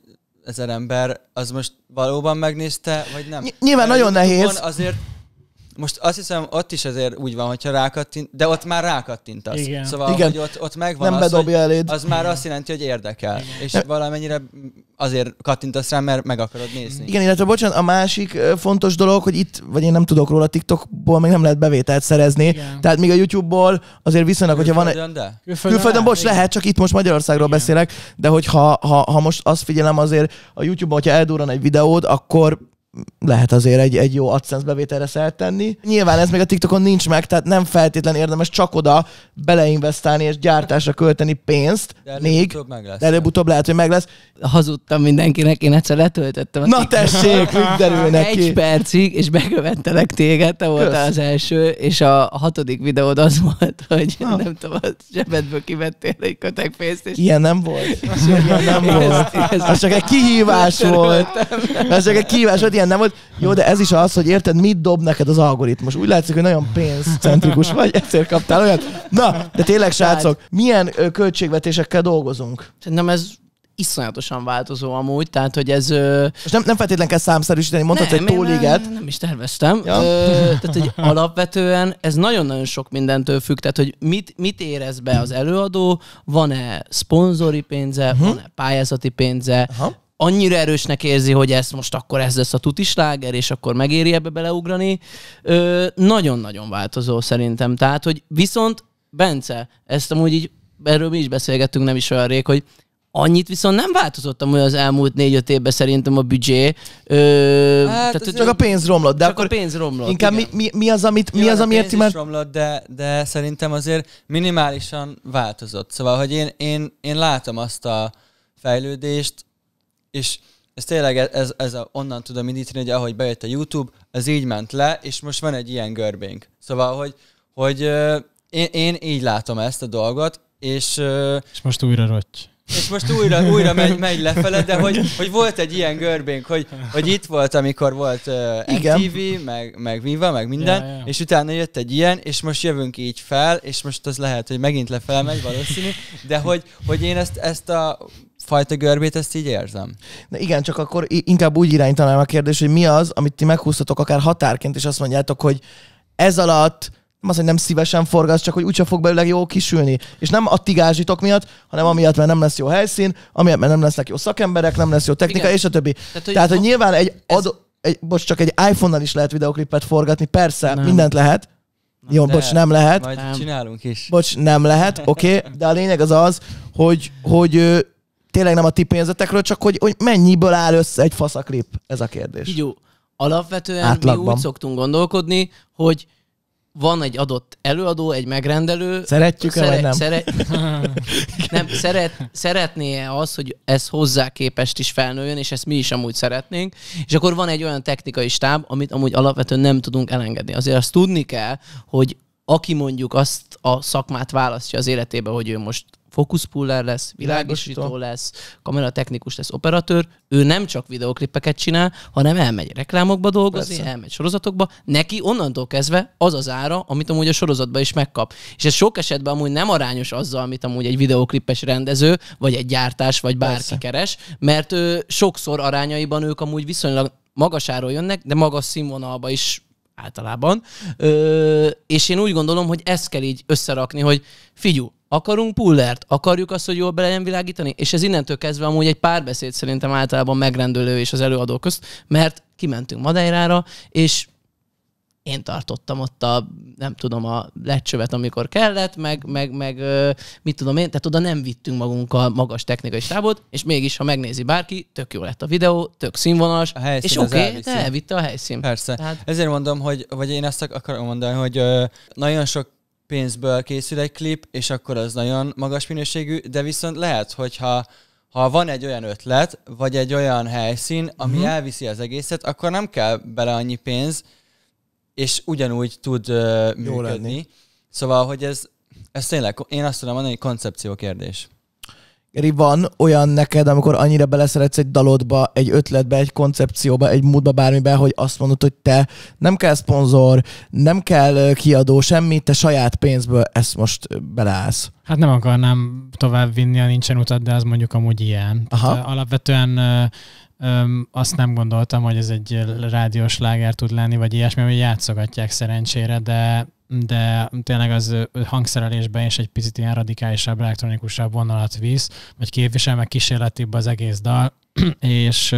ezer ember, az most valóban megnézte, vagy nem? Nyilván Mert nagyon nehéz. Azért most azt hiszem, ott is azért úgy van, hogyha rákattint, de ott már rákattintasz. Igen. Szóval, Igen. hogy ott, ott megvan Nem az, bedobja hogy eléd. az már azt jelenti, hogy érdekel. Igen. És valamennyire azért kattintasz rá, mert meg akarod nézni. Igen, illetve bocsánat, a másik fontos dolog, hogy itt, vagy én nem tudok róla, TikTokból még nem lehet bevételt szerezni. Igen. Tehát még a YouTube-ból azért viszonylag, hogyha van... egy... Külföldön, külföldön bocs, igen. lehet, csak itt most Magyarországról Igen. beszélek, de hogyha ha, ha most azt figyelem azért a youtube ban hogyha eldurran egy videód, akkor lehet azért egy, egy jó AdSense bevételre tenni. Nyilván ez még a TikTokon nincs meg, tehát nem feltétlen érdemes csak oda beleinvestálni és gyártásra költeni pénzt. De még, meg lesz. De előbb-utóbb lehet, hogy meg lesz. Hazudtam mindenkinek, én egyszer letöltöttem. A Na tessék, derül neki. Egy percig, és bekövettelek téged, te voltál az első, és a hatodik videód az volt, hogy Na. nem tudom, a zsebedből kivettél egy kötek pénzt. És... Ilyen nem volt. Ilyen nem volt. Ez, ez, ez csak egy kihívás volt. Ez csak egy kihívás volt, ilyen ilyen nem volt. Jó, de ez is az, hogy érted, mit dob neked az algoritmus. Úgy látszik, hogy nagyon pénzcentrikus vagy, ezért kaptál olyat. Na, de tényleg, srácok, milyen költségvetésekkel dolgozunk? Nem ez iszonyatosan változó amúgy, tehát hogy ez... Most nem, nem feltétlenül kell számszerűsíteni, mondtad nem, egy tóliget. Nem, nem is terveztem. Ja. Ö, tehát, hogy alapvetően ez nagyon-nagyon sok mindentől függ, tehát hogy mit, mit érez be az előadó, van-e szponzori pénze, uh-huh. van-e pályázati pénze, uh-huh annyira erősnek érzi, hogy ezt most akkor ez lesz a tutisláger, és akkor megéri ebbe beleugrani. Ö, nagyon-nagyon változó szerintem. Tehát, hogy viszont, Bence, ezt amúgy így, erről mi is beszélgettünk nem is olyan rég, hogy Annyit viszont nem változott hogy az elmúlt négy-öt évben szerintem a büdzsé. Ö, hát tehát, csak a pénz romlott. De csak akkor a pénz romlott, Inkább mi, mi, mi, az, amit, mi az, amiért ti már... romlott, de, de szerintem azért minimálisan változott. Szóval, hogy én, én, én látom azt a fejlődést, és ez tényleg e- ez, ez a, onnan tudom indítani, hogy ahogy bejött a YouTube, az így ment le, és most van egy ilyen görbénk. Szóval, hogy, hogy én, én így látom ezt a dolgot, és... és most újra rotty. És most újra, újra megy, megy lefele, de hogy, hogy volt egy ilyen görbénk, hogy, hogy itt volt, amikor volt uh, MTV, meg, meg Viva, meg minden, yeah, yeah. és utána jött egy ilyen, és most jövünk így fel, és most az lehet, hogy megint lefele megy valószínű, de hogy, hogy én ezt, ezt a fajta görbét, ezt így érzem. De igen, csak akkor inkább úgy irányítanám a kérdést, hogy mi az, amit ti meghúztatok akár határként, és azt mondjátok, hogy ez alatt nem az, hogy nem szívesen forgasz, csak hogy úgyse fog belőle jó kisülni. És nem a tigázsitok miatt, hanem amiatt, mert nem lesz jó helyszín, amiatt, mert nem lesznek jó szakemberek, nem lesz jó technika, Igen. és a többi. Tehát, hogy, Tehát, hogy nyilván egy, ez... adó, egy, most csak egy iPhone-nal is lehet videoklipet forgatni, persze, nem. mindent lehet, Jó, de, bocs, nem lehet. Majd nem. csinálunk is. Bocs, nem lehet, oké, okay, de a lényeg az az, hogy, hogy tényleg nem a ti pénzetekről, csak hogy, hogy mennyiből áll össze egy faszaklip? Ez a kérdés. Jó. Alapvetően Átlagban. mi úgy szoktunk gondolkodni, hogy van egy adott előadó, egy megrendelő. Szeretjük-e, szere- vagy nem? Szere- nem szeret, szeretné-e az, hogy ez hozzá képest is felnőjön, és ezt mi is amúgy szeretnénk. És akkor van egy olyan technikai stáb, amit amúgy alapvetően nem tudunk elengedni. Azért azt tudni kell, hogy aki mondjuk azt a szakmát választja az életébe, hogy ő most fókuszpuller lesz, világosító lesz, kameratechnikus lesz, operatőr. Ő nem csak videoklippeket csinál, hanem elmegy reklámokba dolgozni, Persze. elmegy sorozatokba. Neki onnantól kezdve az az ára, amit amúgy a sorozatban is megkap. És ez sok esetben amúgy nem arányos azzal, amit amúgy egy videoklipes rendező, vagy egy gyártás, vagy bárki Persze. keres, mert ő, sokszor arányaiban ők amúgy viszonylag magasáról jönnek, de magas színvonalba is általában. Ö, és én úgy gondolom, hogy ezt kell így összerakni, hogy figyú, Akarunk pullert, akarjuk azt, hogy jól be legyen világítani, és ez innentől kezdve amúgy egy párbeszéd szerintem általában megrendelő és az előadó közt, mert kimentünk Madeirára, és én tartottam ott a, nem tudom, a lecsövet, amikor kellett, meg, meg, meg mit tudom én, tehát oda nem vittünk magunkkal magas technikai stábot, és mégis, ha megnézi bárki, tök jó lett a videó, tök színvonalas, a és oké, okay, elvitte a helyszín. Persze. Tehát... Ezért mondom, hogy, vagy én ezt akarom mondani, hogy nagyon sok pénzből készül egy klip, és akkor az nagyon magas minőségű, de viszont lehet, hogyha ha van egy olyan ötlet, vagy egy olyan helyszín, ami mm elviszi az egészet, akkor nem kell bele annyi pénz, és ugyanúgy tud uh, működni. Lenni. Szóval, hogy ez, ez tényleg, én azt tudom mondani, hogy koncepció kérdés. Geri, van olyan neked, amikor annyira beleszeretsz egy dalodba, egy ötletbe, egy koncepcióba, egy módba, bármibe, hogy azt mondod, hogy te nem kell szponzor, nem kell kiadó, semmi, te saját pénzből ezt most beleállsz. Hát nem akarnám tovább vinni, a nincsen utat, de az mondjuk amúgy ilyen. Aha. Tehát alapvetően Öm, azt nem gondoltam, hogy ez egy rádiós láger tud lenni, vagy ilyesmi, hogy játszogatják szerencsére, de de tényleg az hangszerelésben is egy picit ilyen radikálisabb, elektronikusabb vonalat visz, vagy képvisel, meg kísérletibb az egész dal, és,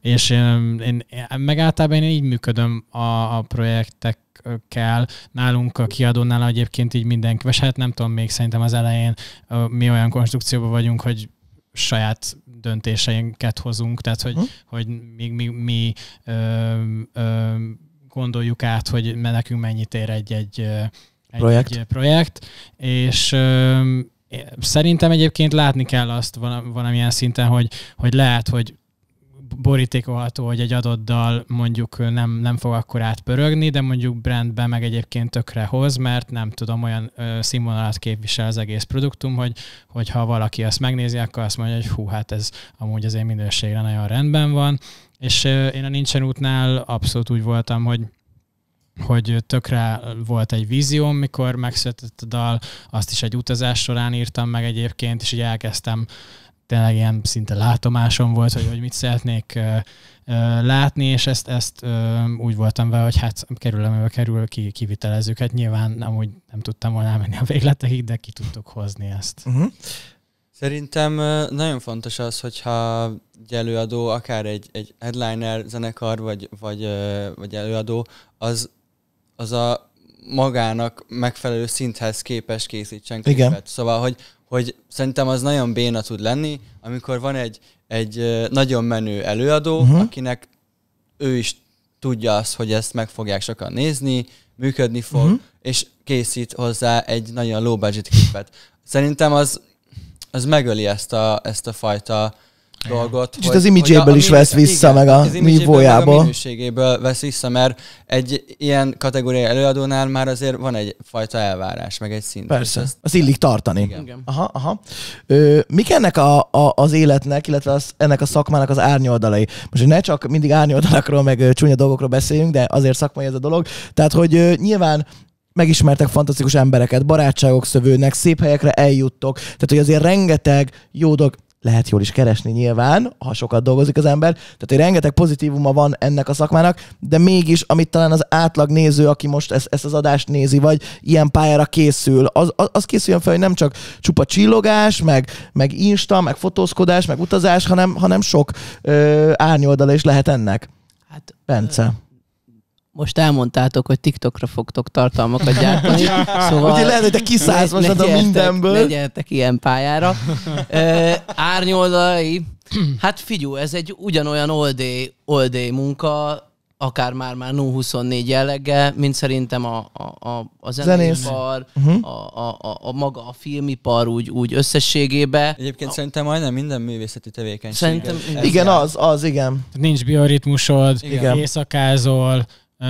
és én, meg általában én így működöm a, a projektek kell. Nálunk a kiadónál egyébként így mindenki, vagy hát nem tudom, még szerintem az elején mi olyan konstrukcióban vagyunk, hogy saját döntéseinket hozunk, tehát hogy, hm? hogy mi, mi, mi ö, ö, gondoljuk át, hogy nekünk mennyit ér egy-egy egy, projekt. egy projekt, és Szerintem egyébként látni kell azt valamilyen szinten, hogy, hogy lehet, hogy borítékolható, hogy egy adott dal mondjuk nem, nem fog akkor átpörögni, de mondjuk brandben meg egyébként tökre hoz, mert nem tudom, olyan ö, színvonalat képvisel az egész produktum, hogy, hogy ha valaki azt megnézi, akkor azt mondja, hogy hú, hát ez amúgy én minőségre nagyon rendben van, és én a Nincsen útnál abszolút úgy voltam, hogy hogy tökre volt egy vízióm, mikor megszületett a dal, azt is egy utazás során írtam meg egyébként, és így elkezdtem tényleg ilyen szinte látomásom volt, hogy, hogy mit szeretnék ö, ö, látni, és ezt, ezt ö, úgy voltam vele, hogy hát kerül, amivel kerül, ki, kivitelezzük. Hát nyilván nem, úgy nem tudtam volna elmenni a végletekig, de ki tudtuk hozni ezt. Uh-huh. Szerintem nagyon fontos az, hogyha egy előadó, akár egy, egy headliner zenekar, vagy, vagy, vagy előadó, az, az a magának megfelelő szinthez képes készítsen képet. Igen. Szóval, hogy, hogy szerintem az nagyon béna tud lenni, amikor van egy, egy nagyon menő előadó, uh-huh. akinek ő is tudja azt, hogy ezt meg fogják sokan nézni, működni fog, uh-huh. és készít hozzá egy nagyon low budget képet. Szerintem az ez megöli ezt a, ezt a fajta dolgot. És az imidzséből is vesz vissza, igen, meg a nívójából. A minőségéből vesz vissza, mert egy ilyen kategória előadónál már azért van egy fajta elvárás, meg egy szint. Persze, ezt... az illik tartani. Igen. igen. Aha, aha. Ö, mik ennek a, a, az életnek, illetve az, ennek a szakmának az árnyoldalai? Most hogy ne csak mindig árnyoldalakról, meg csúnya dolgokról beszéljünk, de azért szakmai ez a dolog. Tehát, hogy ö, nyilván megismertek fantasztikus embereket, barátságok szövődnek, szép helyekre eljuttok. Tehát, hogy azért rengeteg jó dolog, lehet jól is keresni nyilván, ha sokat dolgozik az ember. Tehát, hogy rengeteg pozitívuma van ennek a szakmának, de mégis, amit talán az átlag néző, aki most ezt, ezt az adást nézi, vagy ilyen pályára készül, az, az készüljön fel, hogy nem csak csupa csillogás, meg, meg insta, meg fotózkodás, meg utazás, hanem, hanem sok ö, árnyoldala is lehet ennek. Hát, Bence. Ö most elmondtátok, hogy TikTokra fogtok tartalmakat gyártani. Szóval Ugye lehet, hogy te kiszállsz most ne, ne gyertek, mindenből. Ne gyertek ilyen pályára. Uh, árnyoldalai. Hát figyú, ez egy ugyanolyan oldé, oldé munka, akár már már 24 jelleggel, mint szerintem a, a, a, a zenéipar, uh-huh. a, a, a, a maga a filmipar úgy, úgy összességébe. Egyébként a... szerintem majdnem minden művészeti tevékenység. Szerintem, igen, jár. az, az, igen. Nincs bioritmusod, igen. éjszakázol,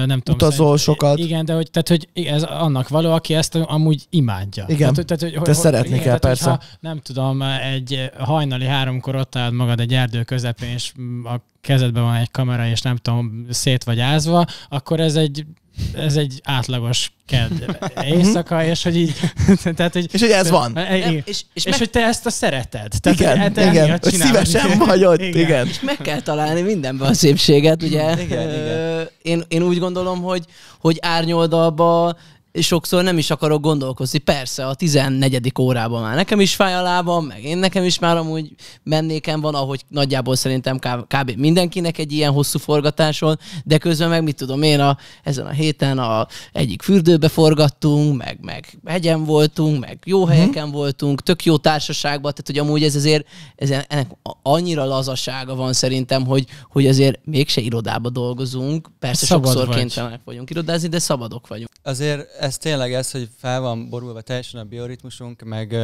nem tudom, Utazol szerint, sokat. Igen, de hogy, tehát, hogy ez annak való, aki ezt amúgy imádja. Igen, tehát, tehát, hogy, te hogy, szeretni igen, kell, tehát, persze. Hogyha, nem tudom, egy hajnali háromkor ott állod magad egy erdő közepén, és a kezedben van egy kamera, és nem tudom, szét vagy ázva, akkor ez egy ez egy átlagos ked éjszaka, mhm. és hogy így... Tehát, hogy, és hogy ez van. E, Nem, és, és, és meg... hogy te ezt a szereted. Tehát, igen, e- te igen. Hogy szívesen vagy ott, igen. igen. És meg kell találni mindenben a szépséget, ugye? Igen, igen. Én, én úgy gondolom, hogy, hogy árnyoldalban sokszor nem is akarok gondolkozni. Persze, a 14. órában már nekem is fáj a lábam, meg én nekem is már amúgy mennékem van, ahogy nagyjából szerintem kb. mindenkinek egy ilyen hosszú forgatáson, de közben meg mit tudom én, a, ezen a héten a egyik fürdőbe forgattunk, meg, meg hegyen voltunk, meg jó mhm. helyeken hmm. voltunk, tök jó társaságban, tehát hogy amúgy ez azért, ez ennek annyira lazasága van szerintem, hogy, hogy azért mégse irodába dolgozunk, persze Szabad sokszor vagy. kénytelenek vagyunk irodázni, de szabadok vagyunk. Azért ez tényleg ez, hogy fel van borulva teljesen a bioritmusunk, meg,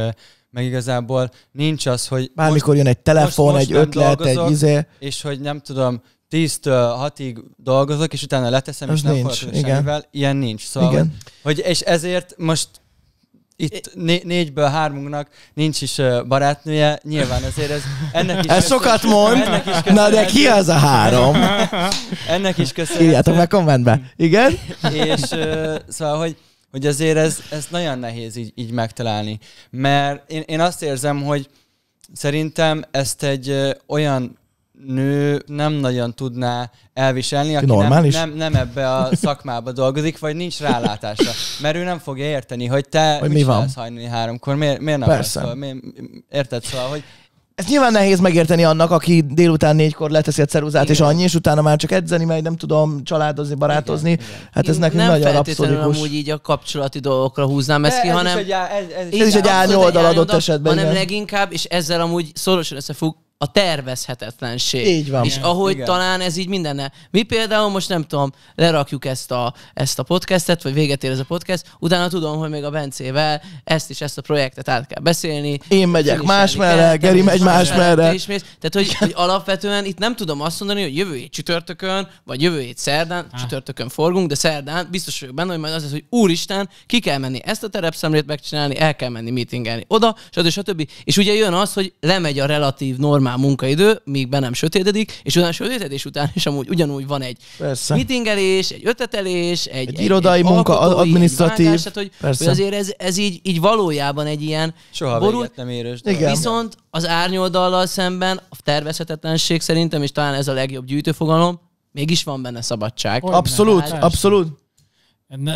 meg igazából nincs az, hogy... Bármikor most, jön egy telefon, most, most egy ötlet, dolgozok, egy izé... És hogy nem tudom, 10-től 6-ig dolgozok, és utána leteszem, Ez és nem nincs, igen. semmivel. Ilyen nincs. Szóval, igen. Hogy, és ezért most itt né- négyből hármunknak nincs is barátnője, nyilván ezért ez ennek is... Ez sokat mond! Na de ki az a három? ennek is köszönhető. Írjátok meg kommentbe. Igen? és uh, szóval, hogy hogy azért ez, ez nagyon nehéz így, így megtalálni. Mert én, én azt érzem, hogy szerintem ezt egy olyan nő nem nagyon tudná elviselni, aki Normális? nem, nem, nem ebbe a szakmába dolgozik, vagy nincs rálátása. Mert ő nem fogja érteni, hogy te hogy mi van? hajnali háromkor, miért, miért nem Persze. Szól, miért, érted szóval, hogy ez nyilván nehéz megérteni annak, aki délután négykor leteszi a ceruzát, igen. és annyi, és utána már csak edzeni megy, nem tudom, családozni, barátozni. Igen, igen. Hát ez nekünk nagyon abszolikus. Nem úgy így a kapcsolati dolgokra húznám ezt ki, ez hanem... Is egy, ez, ez, ez is egy árnyoldal adott esetben. Hanem igen. leginkább, és ezzel amúgy szorosan összefügg, a tervezhetetlenség. Így van. És ahogy Igen. talán ez így mindenne. Mi például most nem tudom, lerakjuk ezt a, ezt a podcastet, vagy véget ér ez a podcast, utána tudom, hogy még a Bencével ezt is ezt a projektet át kell beszélni. Én megyek más merre, Geri megy más merre. Tehát, hogy, hogy alapvetően itt nem tudom azt mondani, hogy jövő hét csütörtökön, vagy jövő hét szerdán, ah. csütörtökön forgunk, de szerdán biztos vagyok benne, hogy majd az az hogy úristen, ki kell menni ezt a terepszemlét megcsinálni, el kell menni meetingelni oda, stb. stb. És ugye jön az, hogy lemegy a relatív normál már munkaidő, míg be nem sötétedik, és utána sötétedés után is amúgy ugyanúgy van egy Persze. meetingelés, egy ötletelés, egy, egy, egy irodai egy munka, alkotói, adminisztratív. Egy tehát, hogy, Persze. hogy azért ez, ez így, így valójában egy ilyen Soha borul... nem érős Igen. Viszont az árnyoldallal szemben a tervezhetetlenség szerintem, és talán ez a legjobb gyűjtőfogalom, mégis van benne szabadság. abszolút, abszolút.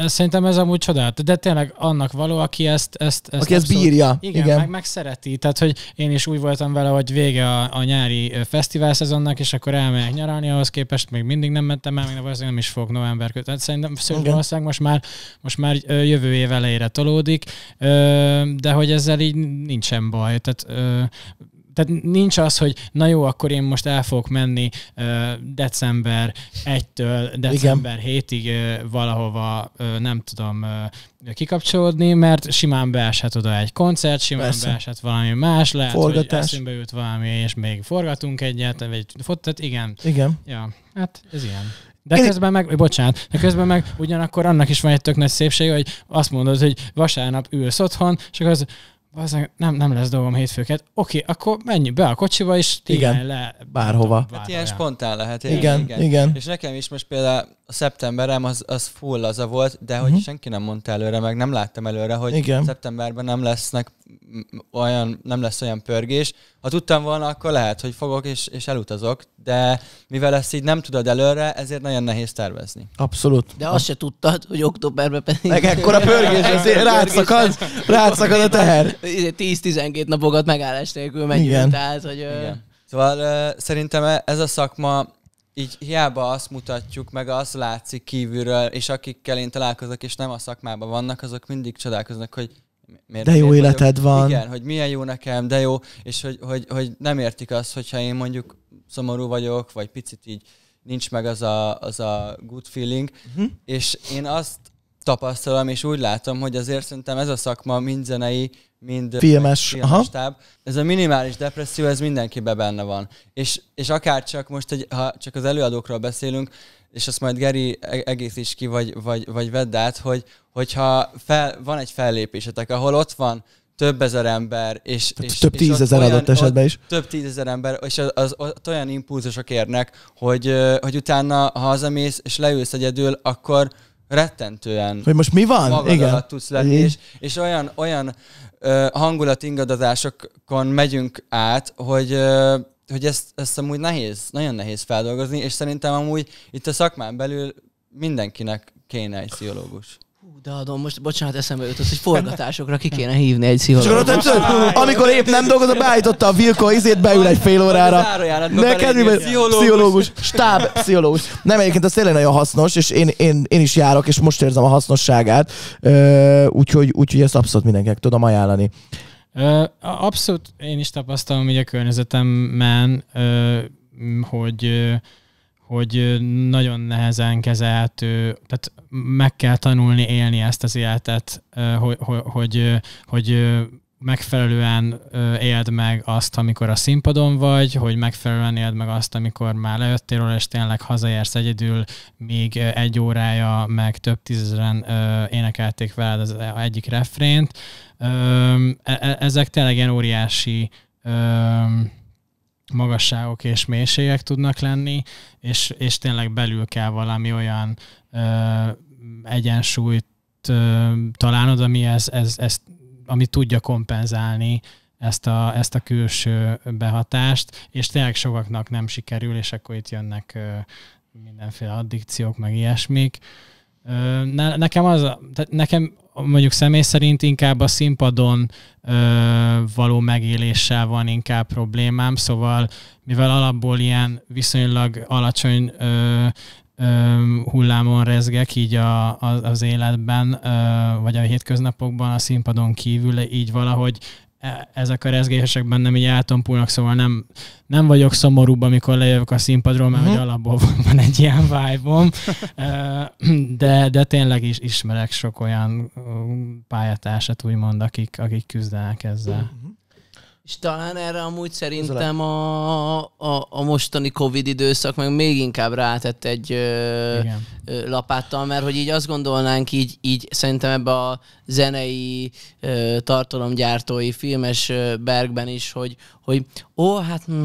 Szerintem ez amúgy csodálat, de tényleg annak való, aki ezt... ezt, ezt aki ezt bírja. Igen, igen. Meg, meg szereti. Tehát, hogy én is úgy voltam vele, hogy vége a, a nyári fesztivál szezonnak, és akkor elmegyek nyaralni, ahhoz képest még mindig nem mentem el, még nem, nem is fog november között. Tehát szerintem Szőrország most már, most már jövő év elejére tolódik, de hogy ezzel így nincsen baj. Tehát tehát nincs az, hogy na jó, akkor én most el fogok menni uh, december 1-től december Igen. 7-ig uh, valahova, uh, nem tudom, uh, kikapcsolódni, mert simán beeshet oda egy koncert, simán Persze. beeshet valami más, lehet, Forgatás. hogy eszünkbe jut valami, és még forgatunk egyet, vagy tehát igen. Igen. Ja, hát ez ilyen. De közben meg, bocsánat, de közben meg ugyanakkor annak is van egy tök nagy szépsége, hogy azt mondod, hogy vasárnap ülsz otthon, és akkor az, azon nem, nem lesz dolgom hétfőket. Oké, akkor menj be a kocsiba, és igen, le. Bárhova. Tudom, hát, hát ilyen spontán lehet. Igen, igen, igen, igen. És nekem is most például a szeptemberem az, az full az a volt, de hogy uh-huh. senki nem mondta előre, meg nem láttam előre, hogy igen. szeptemberben nem lesznek olyan, nem lesz olyan pörgés, ha tudtam volna, akkor lehet, hogy fogok és, és elutazok, de mivel ezt így nem tudod előre, ezért nagyon nehéz tervezni. Abszolút. De azt se tudtad, hogy októberben pedig... Meg ekkora pörgés, azért rátszakad, rátszakad a teher. 10-12 izé napokat megállás nélkül megyünk, Igen. tehát, hogy... Igen. Szóval uh, szerintem e- ez a szakma így hiába azt mutatjuk, meg azt látszik kívülről, és akikkel én találkozok, és nem a szakmában vannak, azok mindig csodálkoznak, hogy miért, de jó miért életed vagyok, van. Igen, hogy milyen jó nekem, de jó, és hogy, hogy, hogy nem értik azt, hogyha én mondjuk szomorú vagyok, vagy picit így nincs meg az a, az a good feeling, uh-huh. és én azt tapasztalom, és úgy látom, hogy azért szerintem ez a szakma mind zenei, mind filmes, filmes táb. Ez a minimális depresszió, ez mindenkibe benne van. És, és akár csak most, egy, ha csak az előadókról beszélünk, és azt majd Geri e-, egész is ki, vagy, vagy, vagy vedd át, hogy, hogyha fel, van egy fellépésetek, ahol ott van több ezer ember, és, és több tízezer adott esetben is. Több tízezer ember, és az, az, az olyan impulzusok érnek, hogy, hogy utána, ha hazamész és leülsz egyedül, akkor rettentően hogy most mi van? Igen. alatt tudsz lenni, és, és olyan, olyan ö, hangulat ingadozásokon megyünk át, hogy ö, hogy ezt, ezt amúgy nehéz, nagyon nehéz feldolgozni, és szerintem amúgy itt a szakmán belül mindenkinek kéne egy pszichológus. De adom, most bocsánat, eszembe jutott, hogy forgatásokra ki kéne hívni egy pszichológust. Amikor épp nem dolgozott, beállította a Vilko izét, beül egy fél órára. Neked egy pszichológus. stáb pszichológus. Nem, egyébként az tényleg nagyon hasznos, és én, én, én is járok, és most érzem a hasznosságát. Úgyhogy, úgyhogy ezt abszolút mindenkinek tudom ajánlani. Abszolút én is tapasztalom hogy a környezetemben, hogy hogy nagyon nehezen kezelhető, tehát meg kell tanulni élni ezt az életet, hogy, hogy, hogy, hogy megfelelően éld meg azt, amikor a színpadon vagy, hogy megfelelően éld meg azt, amikor már lejöttél róla, és tényleg hazaérsz egyedül, még egy órája, meg több tízezeren énekelték veled az e-, egyik refrént. E-, e-, ezek tényleg ilyen óriási magasságok és mélységek tudnak lenni, és, és tényleg belül kell valami olyan ö, egyensúlyt ö, találnod, ami, ez, ez, ez, ami tudja kompenzálni ezt a, ezt a külső behatást, és tényleg sokaknak nem sikerül, és akkor itt jönnek ö, mindenféle addikciók, meg ilyesmik. Ö, ne, nekem az, tehát nekem mondjuk személy szerint inkább a színpadon ö, való megéléssel van inkább problémám, szóval mivel alapból ilyen viszonylag alacsony ö, hullámon rezgek így a, a, az életben, vagy a hétköznapokban, a színpadon kívül, így valahogy E, ezek a rezgések bennem így átompulnak, szóval nem, nem vagyok szomorúbb, amikor lejövök a színpadról, mert uh-huh. alapból van egy ilyen vibe e, de, de tényleg is ismerek sok olyan pályatársat, úgymond, akik, akik küzdenek ezzel. Uh-huh. És talán erre amúgy szerintem a, a, a mostani Covid időszak meg még inkább rátett egy ö, ö, lapáttal, mert hogy így azt gondolnánk, így, így szerintem ebbe a zenei, ö, tartalomgyártói, filmes ö, bergben is, hogy, hogy ó, hát hm,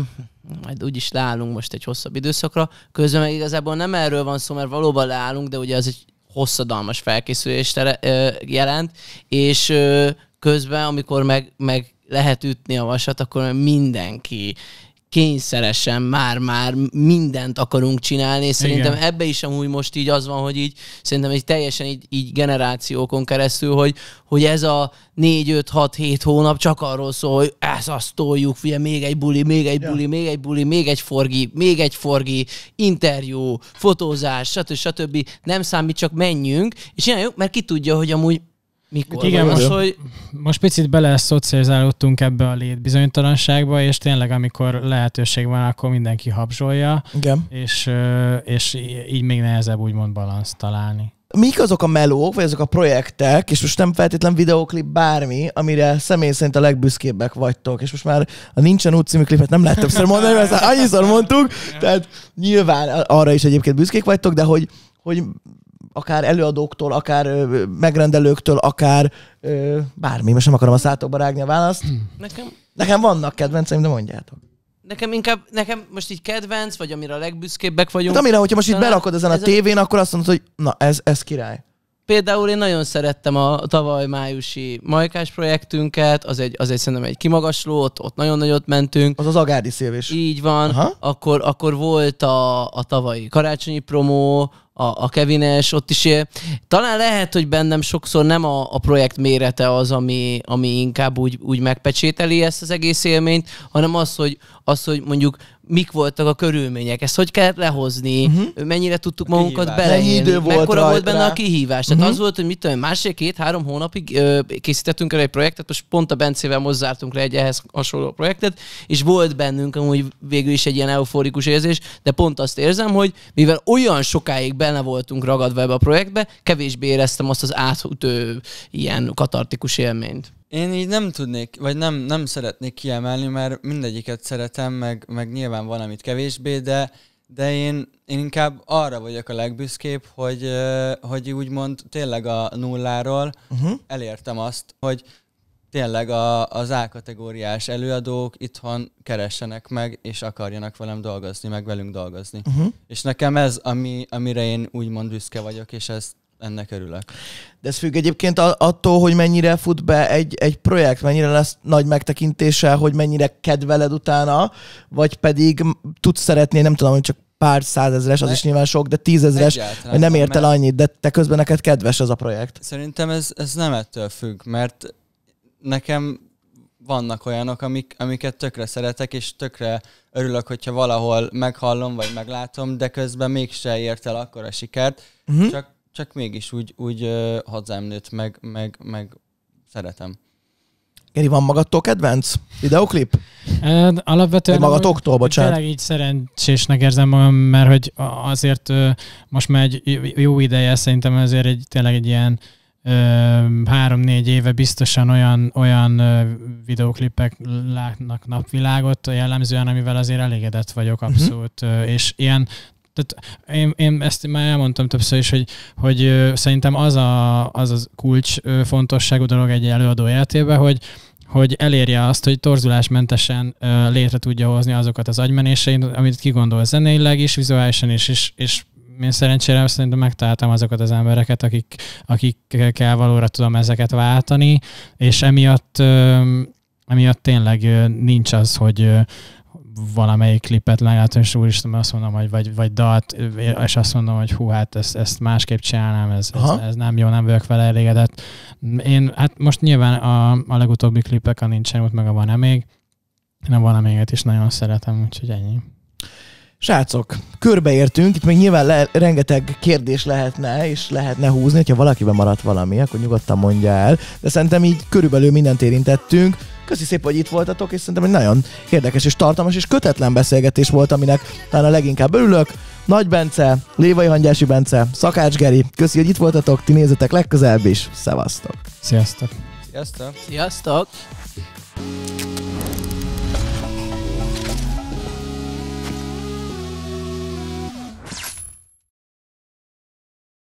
majd úgyis leállunk most egy hosszabb időszakra, közben meg igazából nem erről van szó, mert valóban leállunk, de ugye az egy hosszadalmas felkészülést jelent, és közben, amikor meg, meg lehet ütni a vasat, akkor mindenki kényszeresen már-már mindent akarunk csinálni, és szerintem Igen. ebbe is amúgy most így az van, hogy így szerintem egy teljesen így, így generációkon keresztül, hogy, hogy ez a 4-5-6-7 hónap csak arról szól, hogy ezt azt toljuk, ugye még egy buli, még egy buli, ja. még egy buli, még egy forgi, még egy forgi, interjú, fotózás, stb. stb. Nem számít, csak menjünk, és csináljuk, mert ki tudja, hogy amúgy mikor? Igen, most, hogy most picit bele szocializálódtunk ebbe a létbizonytalanságba, és tényleg, amikor lehetőség van, akkor mindenki habzsolja, Igen. És, és így még nehezebb úgymond balanszt találni mik azok a melók, vagy azok a projektek, és most nem feltétlen videóklip, bármi, amire személy szerint a legbüszkébbek vagytok. És most már a Nincsen út című klipet nem lehet többször mondani, mert annyiszor mondtuk, tehát nyilván arra is egyébként büszkék vagytok, de hogy, hogy akár előadóktól, akár megrendelőktől, akár bármi, most nem akarom a szátokba rágni a választ. Nekem, Nekem vannak kedvenceim, de mondjátok. Nekem inkább, nekem most így kedvenc, vagy amire a legbüszkébbek vagyunk. Hát amire, hogyha most itt berakod ezen ez a tévén, akkor azt mondod, hogy na ez, ez király például én nagyon szerettem a tavaly májusi majkás projektünket, az egy, az egy szerintem egy kimagasló, ott, ott nagyon nagyot mentünk. Az az Agárdi szélvés. Így van. Aha. Akkor, akkor volt a, a tavalyi karácsonyi promó, a, a Kevines, ott is talán lehet, hogy bennem sokszor nem a, a projekt mérete az, ami, ami inkább úgy, úgy megpecsételi ezt az egész élményt, hanem az, hogy, az, hogy mondjuk mik voltak a körülmények, ezt hogy kellett lehozni, uh-huh. mennyire tudtuk a magunkat kihívás. beleélni, volt mekkora volt benne a kihívás. Tehát uh-huh. az volt, hogy mit tudom, másik két három hónapig ö, készítettünk el egy projektet, most pont a Bencével mozzártunk le egy ehhez hasonló projektet, és volt bennünk amúgy végül is egy ilyen euforikus érzés, de pont azt érzem, hogy mivel olyan sokáig benne voltunk ragadva ebbe a projektbe, kevésbé éreztem azt az átutő ilyen katartikus élményt. Én így nem tudnék, vagy nem, nem szeretnék kiemelni, mert mindegyiket szeretem, meg, meg nyilván van, amit kevésbé, de, de én, én inkább arra vagyok a legbüszkébb, hogy, hogy úgymond tényleg a nulláról uh-huh. elértem azt, hogy tényleg a, az A kategóriás előadók itthon keressenek meg, és akarjanak velem dolgozni, meg velünk dolgozni. Uh-huh. És nekem ez, ami, amire én úgymond büszke vagyok, és ezt ennek örülök. De ez függ egyébként attól, hogy mennyire fut be egy, egy projekt, mennyire lesz nagy megtekintése, hogy mennyire kedveled utána, vagy pedig tudsz szeretni, nem tudom, hogy csak pár százezres, az ne, is nyilván sok, de tízezres, hogy nem értel mert... annyit, de te közben neked kedves az a projekt. Szerintem ez, ez nem ettől függ, mert nekem vannak olyanok, amik, amiket tökre szeretek, és tökre örülök, hogyha valahol meghallom, vagy meglátom, de közben mégse ért el akkora sikert, uh-huh. csak csak mégis úgy, úgy uh, nőtt, meg, meg, meg szeretem. Geri, van magadtól kedvenc videoklip? alapvetően... Egy magatoktól, bocsánat. Tényleg így szerencsésnek érzem magam, mert hogy azért most már egy jó ideje, szerintem azért egy, tényleg egy ilyen három-négy éve biztosan olyan, olyan videóklipek látnak napvilágot jellemzően, amivel azért elégedett vagyok mhm. abszolút, uh-huh. és ilyen tehát én, én ezt már elmondtam többször is, hogy, hogy szerintem az a, az a kulcs fontosságú dolog egy előadó életében, hogy, hogy elérje azt, hogy torzulásmentesen létre tudja hozni azokat az agymenéseit, amit kigondol zeneileg is, vizuálisan is, és, és én szerencsére szerintem megtaláltam azokat az embereket, akik, akikkel valóra tudom ezeket váltani, és emiatt, emiatt tényleg nincs az, hogy, valamelyik klipet látom, és úristen, azt mondom, hogy vagy, vagy dalt, és azt mondom, hogy hú, hát ezt, ezt másképp csinálnám, ez, ez, ez, nem jó, nem vagyok vele elégedett. Én, hát most nyilván a, a legutóbbi klipek, a nincsen út, meg a van-e még, én a van -e is nagyon szeretem, úgyhogy ennyi. Srácok, körbeértünk, itt még nyilván le, rengeteg kérdés lehetne, és lehetne húzni, hogyha valakiben maradt valami, akkor nyugodtan mondja el, de szerintem így körülbelül mindent érintettünk. Köszi szépen, hogy itt voltatok, és szerintem egy nagyon érdekes és tartalmas és kötetlen beszélgetés volt, aminek talán a leginkább örülök. Nagy Bence, Lévai Hangyási Bence, Szakács Geri, köszi, hogy itt voltatok, ti nézzetek legközelebb is, szevasztok! Sziasztok! Sziasztok! Sziasztok!